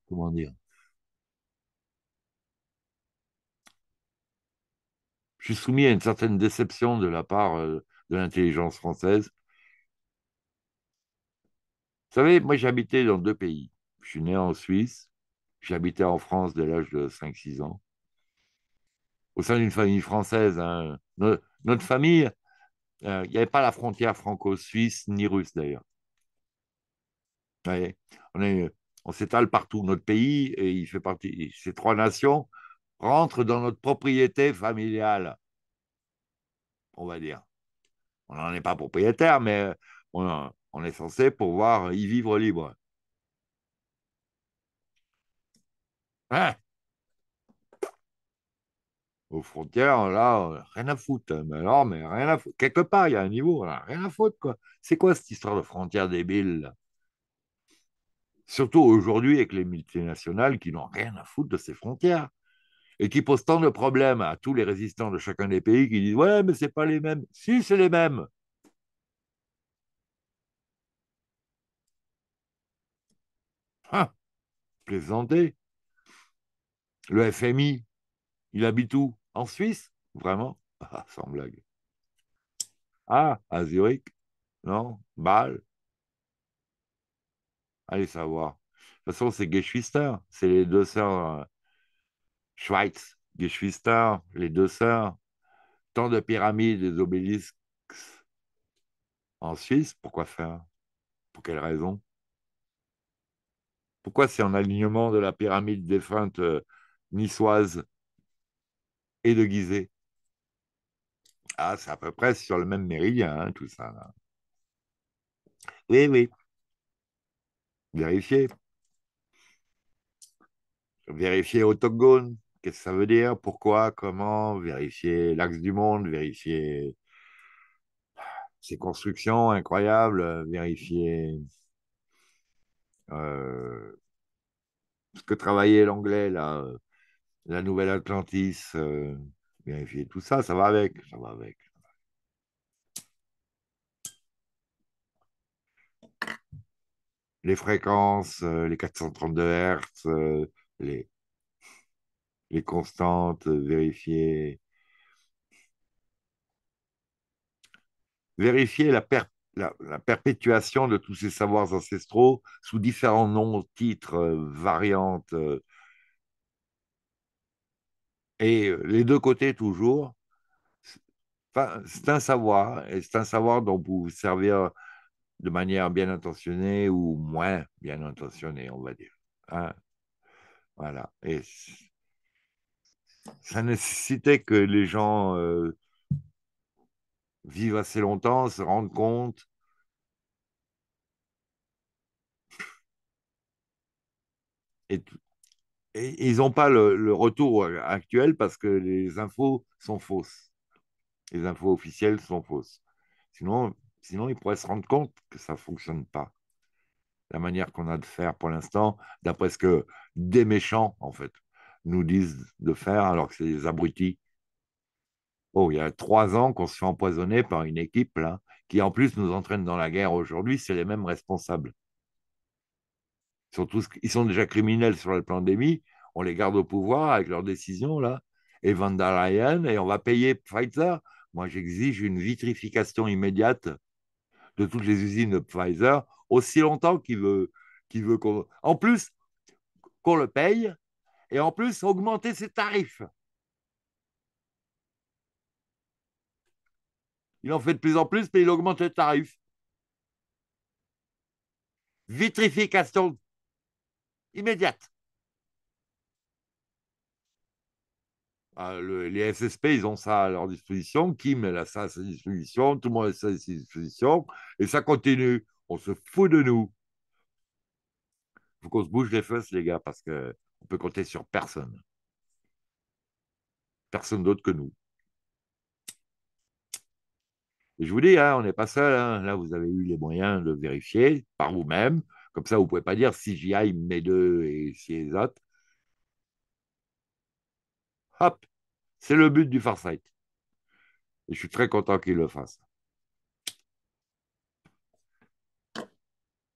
comment dire, je suis soumis à une certaine déception de la part euh, de l'intelligence française. Vous savez, moi j'habitais dans deux pays. Je suis né en Suisse, j'habitais en France dès l'âge de 5-6 ans. Au sein d'une famille française, hein, notre famille, euh, il n'y avait pas la frontière franco-suisse, ni russe d'ailleurs. On a on s'étale partout. Notre pays, et il fait partie, ces trois nations, rentrent dans notre propriété familiale, on va dire. On n'en est pas propriétaire, mais on, est censé pouvoir y vivre libre. Hein? aux frontières, là, rien à foutre. Mais alors, mais rien Quelque part, il y a un niveau, rien à foutre, quoi. C'est quoi cette histoire de frontières débile Surtout aujourd'hui avec les multinationales qui n'ont rien à foutre de ces frontières et qui posent tant de problèmes à tous les résistants de chacun des pays qui disent Ouais, mais ce pas les mêmes. Si, c'est les mêmes. Ah, Le FMI, il habite où En Suisse Vraiment ah, sans blague. Ah, à Zurich Non Bâle Allez savoir. De toute façon, c'est Geschwister. C'est les deux sœurs euh, Schweitz, Geschwister, les deux sœurs. Tant de pyramides et d'obélisques en Suisse, pourquoi faire Pour quelle raison Pourquoi c'est en alignement de la pyramide défunte euh, niçoise et de Gizeh Ah, c'est à peu près sur le même méridien, hein, tout ça. Oui, oui. Vérifier. Vérifier autogone qu'est-ce que ça veut dire Pourquoi Comment Vérifier l'axe du monde, vérifier ses constructions incroyables, vérifier euh, ce que travaillait l'anglais, la, la Nouvelle Atlantis, euh, vérifier tout ça, ça va avec, ça va avec les fréquences, euh, les 432 Hertz, euh, les, les constantes, euh, vérifier, vérifier la, la, perpétuation de tous ces savoirs ancestraux sous différents noms, titres, variantes, et les deux côtés toujours. C'est un savoir, et c'est un savoir dont vous servir de manière bien intentionnée ou moins bien intentionnée, on va dire. Hein. voilà. Et ça nécessitait que les gens euh, vivent assez longtemps, se rendent compte. Et, ils n'ont pas le retour actuel parce que les infos sont fausses. Les infos officielles sont fausses. Sinon, Sinon, ils pourraient se rendre compte que ça ne fonctionne pas. La manière qu'on a de faire pour l'instant, d'après ce que des méchants, en fait, nous disent de faire, alors que c'est des abrutis. Oh, il y a trois ans qu'on se fait empoisonner par une équipe, qui en plus nous entraîne dans la guerre aujourd'hui, c'est les mêmes responsables. Ils sont, sont déjà criminels sur la pandémie, on les garde au pouvoir avec leurs décisions, là, et Van der Leyen, et on va payer Pfizer. Moi, j'exige une vitrification immédiate de toutes les usines Pfizer aussi longtemps qu'il veut, qu'il veut qu'on. En plus, qu'on le paye et en plus augmenter ses tarifs. Il en fait de plus en plus, mais il augmente les tarifs. Vitrification immédiate. Ah, les SSP, ils ont ça à leur disposition. Kim, elle a ça à sa disposition. Tout le monde a ça à sa disposition. Et ça continue. On se fout de nous. Il faut qu'on se bouge les fesses, les gars, parce qu'on peut compter sur personne. Personne d'autre que nous. Et je vous dis, hein, on n'est pas seul. Hein. Là, vous avez eu les moyens de vérifier par vous-même. Comme ça, vous ne pouvez pas dire si j'y aille mes deux et si les autres. Hop, c'est le but du Farsight. Et je suis très content qu'il le fasse.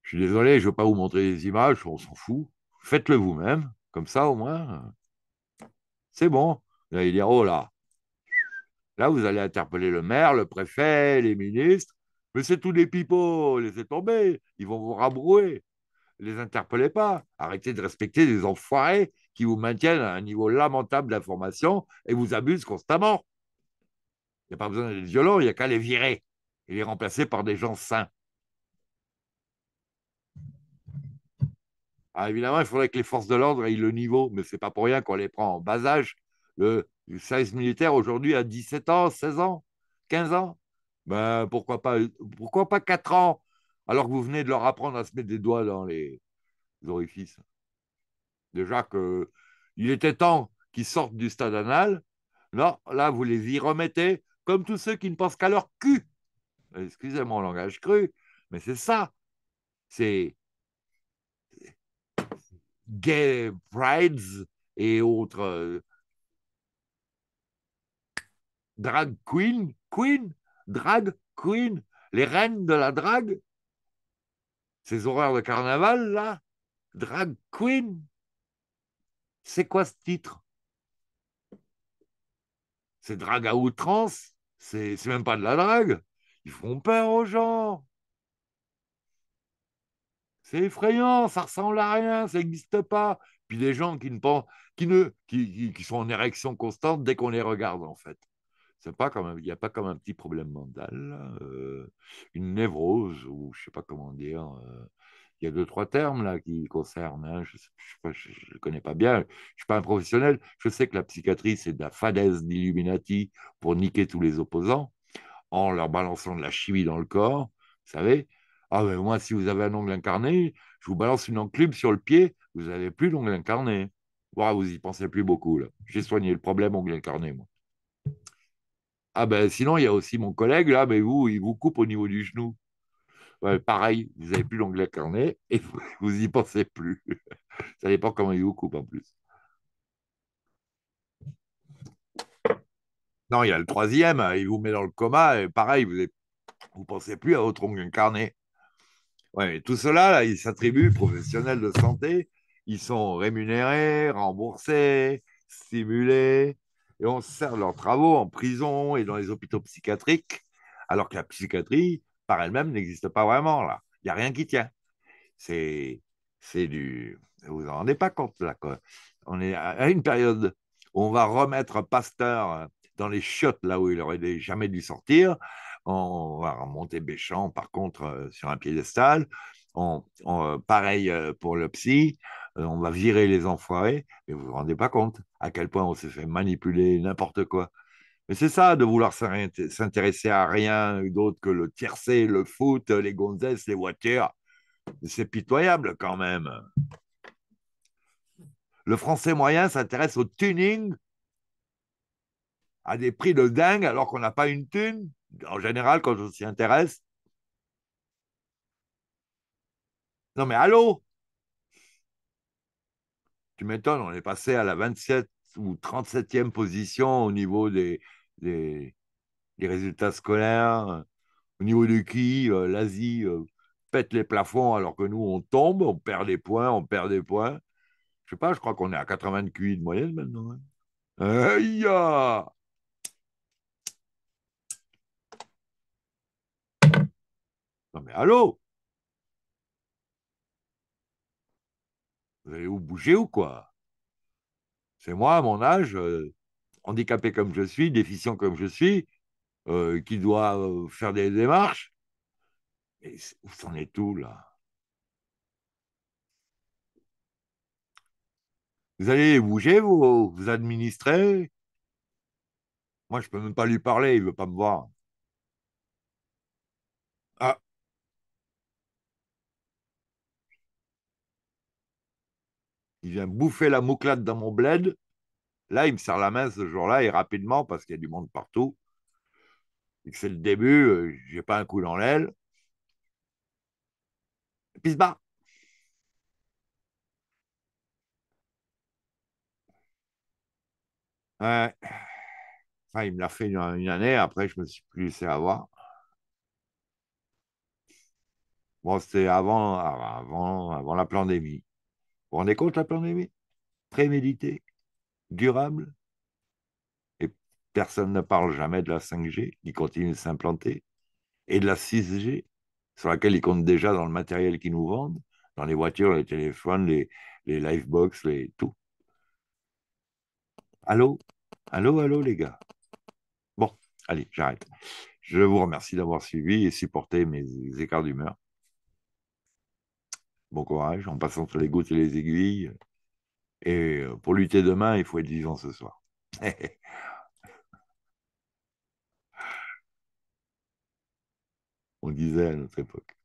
Je suis désolé, je ne veux pas vous montrer des images, on s'en fout. Faites-le vous-même, comme ça au moins. C'est bon. Là, il dit, oh là, là, vous allez interpeller le maire, le préfet, les ministres. Mais c'est tous des pipeaux, les tomber, ils vont vous rabrouer. Les interpellez pas. Arrêtez de respecter des enfoirés qui vous maintiennent à un niveau lamentable d'information et vous abusent constamment. Il n'y a pas besoin d'être violent, il n'y a qu'à les virer et les remplacer par des gens sains. Ah, évidemment, il faudrait que les forces de l'ordre aient le niveau, mais ce n'est pas pour rien qu'on les prend en bas âge. Le service militaire aujourd'hui a 17 ans, 16 ans, 15 ans. Ben, pourquoi, pas, pourquoi pas 4 ans alors que vous venez de leur apprendre à se mettre des doigts dans les orifices Déjà que il était temps qu'ils sortent du stade anal. Non, là, vous les y remettez, comme tous ceux qui ne pensent qu'à leur cul. Excusez mon langage cru, mais c'est ça. C'est gay brides et autres euh, drag queen, queen, drag queen, les reines de la drague. Ces horreurs de carnaval, là, drag queen, c'est quoi ce titre C'est drague à outrance, c'est même pas de la drague. Ils font peur aux gens. C'est effrayant, ça ressemble à rien, ça n'existe pas. Puis des gens qui ne pensent, qui ne, qui, qui, sont en érection constante dès qu'on les regarde en fait. C'est pas il n'y a pas comme un petit problème mental, euh, une névrose ou je sais pas comment dire, euh, il y a deux, trois termes là qui concernent. Hein. Je ne connais pas bien, je ne suis pas un professionnel. Je sais que la psychiatrie, c'est de la fadaise d'Illuminati pour niquer tous les opposants en leur balançant de la chimie dans le corps. Vous savez, ah ben, moi, si vous avez un ongle incarné, je vous balance une enclume sur le pied, vous n'avez plus d'ongle incarné. vous y pensez plus beaucoup J'ai soigné le problème ongle incarné, Ah ben sinon, il y a aussi mon collègue là, mais vous, il vous coupe au niveau du genou pareil, vous n'avez plus l'onglet carnet et vous n'y pensez plus. Ça dépend comment il vous coupe en plus. Non, il y a le troisième, hein, il vous met dans le coma et pareil, vous ne pensez plus à votre ongle carnet. Ouais, tout cela, là, ils s'attribuent, professionnels de santé, ils sont rémunérés, remboursés, stimulés, et on sert leurs travaux en prison et dans les hôpitaux psychiatriques, alors que la psychiatrie, par elle-même n'existe pas vraiment là. Il n'y a rien qui tient. C'est du. Vous en rendez pas compte là. On est à une période où on va remettre Pasteur euh, dans les chiottes là où il aurait jamais dû sortir. On va remonter Béchamp par contre euh, sur un piédestal. On, euh, pareil pour le psy, on va virer les enfoirés, mais vous vous rendez pas compte à quel point on s'est fait manipuler n'importe quoi. Mais c'est ça, de vouloir s'intéresser à rien d'autre que le tiercé, le foot, les gonzesses, les voitures. C'est pitoyable quand même. Le français moyen s'intéresse au tuning à des prix de dingue alors qu'on n'a pas une thune. En général, quand on s'y intéresse. Non mais allô Tu m'étonnes, on est passé à la 27 e ou 37e position au niveau des, les, résultats scolaires. Euh, au niveau du qui, euh, l'Asie euh, pète les plafonds alors que nous, on tombe, on perd des points, on perd des points. Je sais pas, je crois qu'on est à 80 de QI de moyenne maintenant. Hein. Aïe ah. Non mais allô Vous allez vous bouger ou quoi C'est moi, à mon âge, handicapé comme je suis, déficient comme je suis, euh, qui doit euh, faire des démarches. Mais où s'en est tout là Vous allez bouger, vous, vous administrez. Moi, je ne peux même pas lui parler, il ne veut pas me voir. Ah. Il vient bouffer la mouclade dans mon bled. Là, il me serre la main ce jour-là et rapidement parce qu'il y a du monde partout. c'est le début, je euh, j'ai pas un coup dans l'aile. Et puis il se bat. il me l'a fait une, année, après je me suis plus laissé avoir. Bon, c'était avant, avant, avant la pandémie. Vous vous rendez compte la pandémie Prémédité durable. Et personne ne parle jamais de la 5G qui continue de s'implanter et de la 6G sur laquelle ils comptent déjà dans le matériel qu'ils nous vendent, dans les voitures, les téléphones, les, les livebox, les tout. Allô Allô, allô les gars Bon, allez, j'arrête. Je vous remercie d'avoir suivi et supporté mes écarts d'humeur. Bon courage en passant entre les gouttes et les aiguilles. Et euh, pour lutter demain, il faut être vivant ce soir. On disait à notre époque.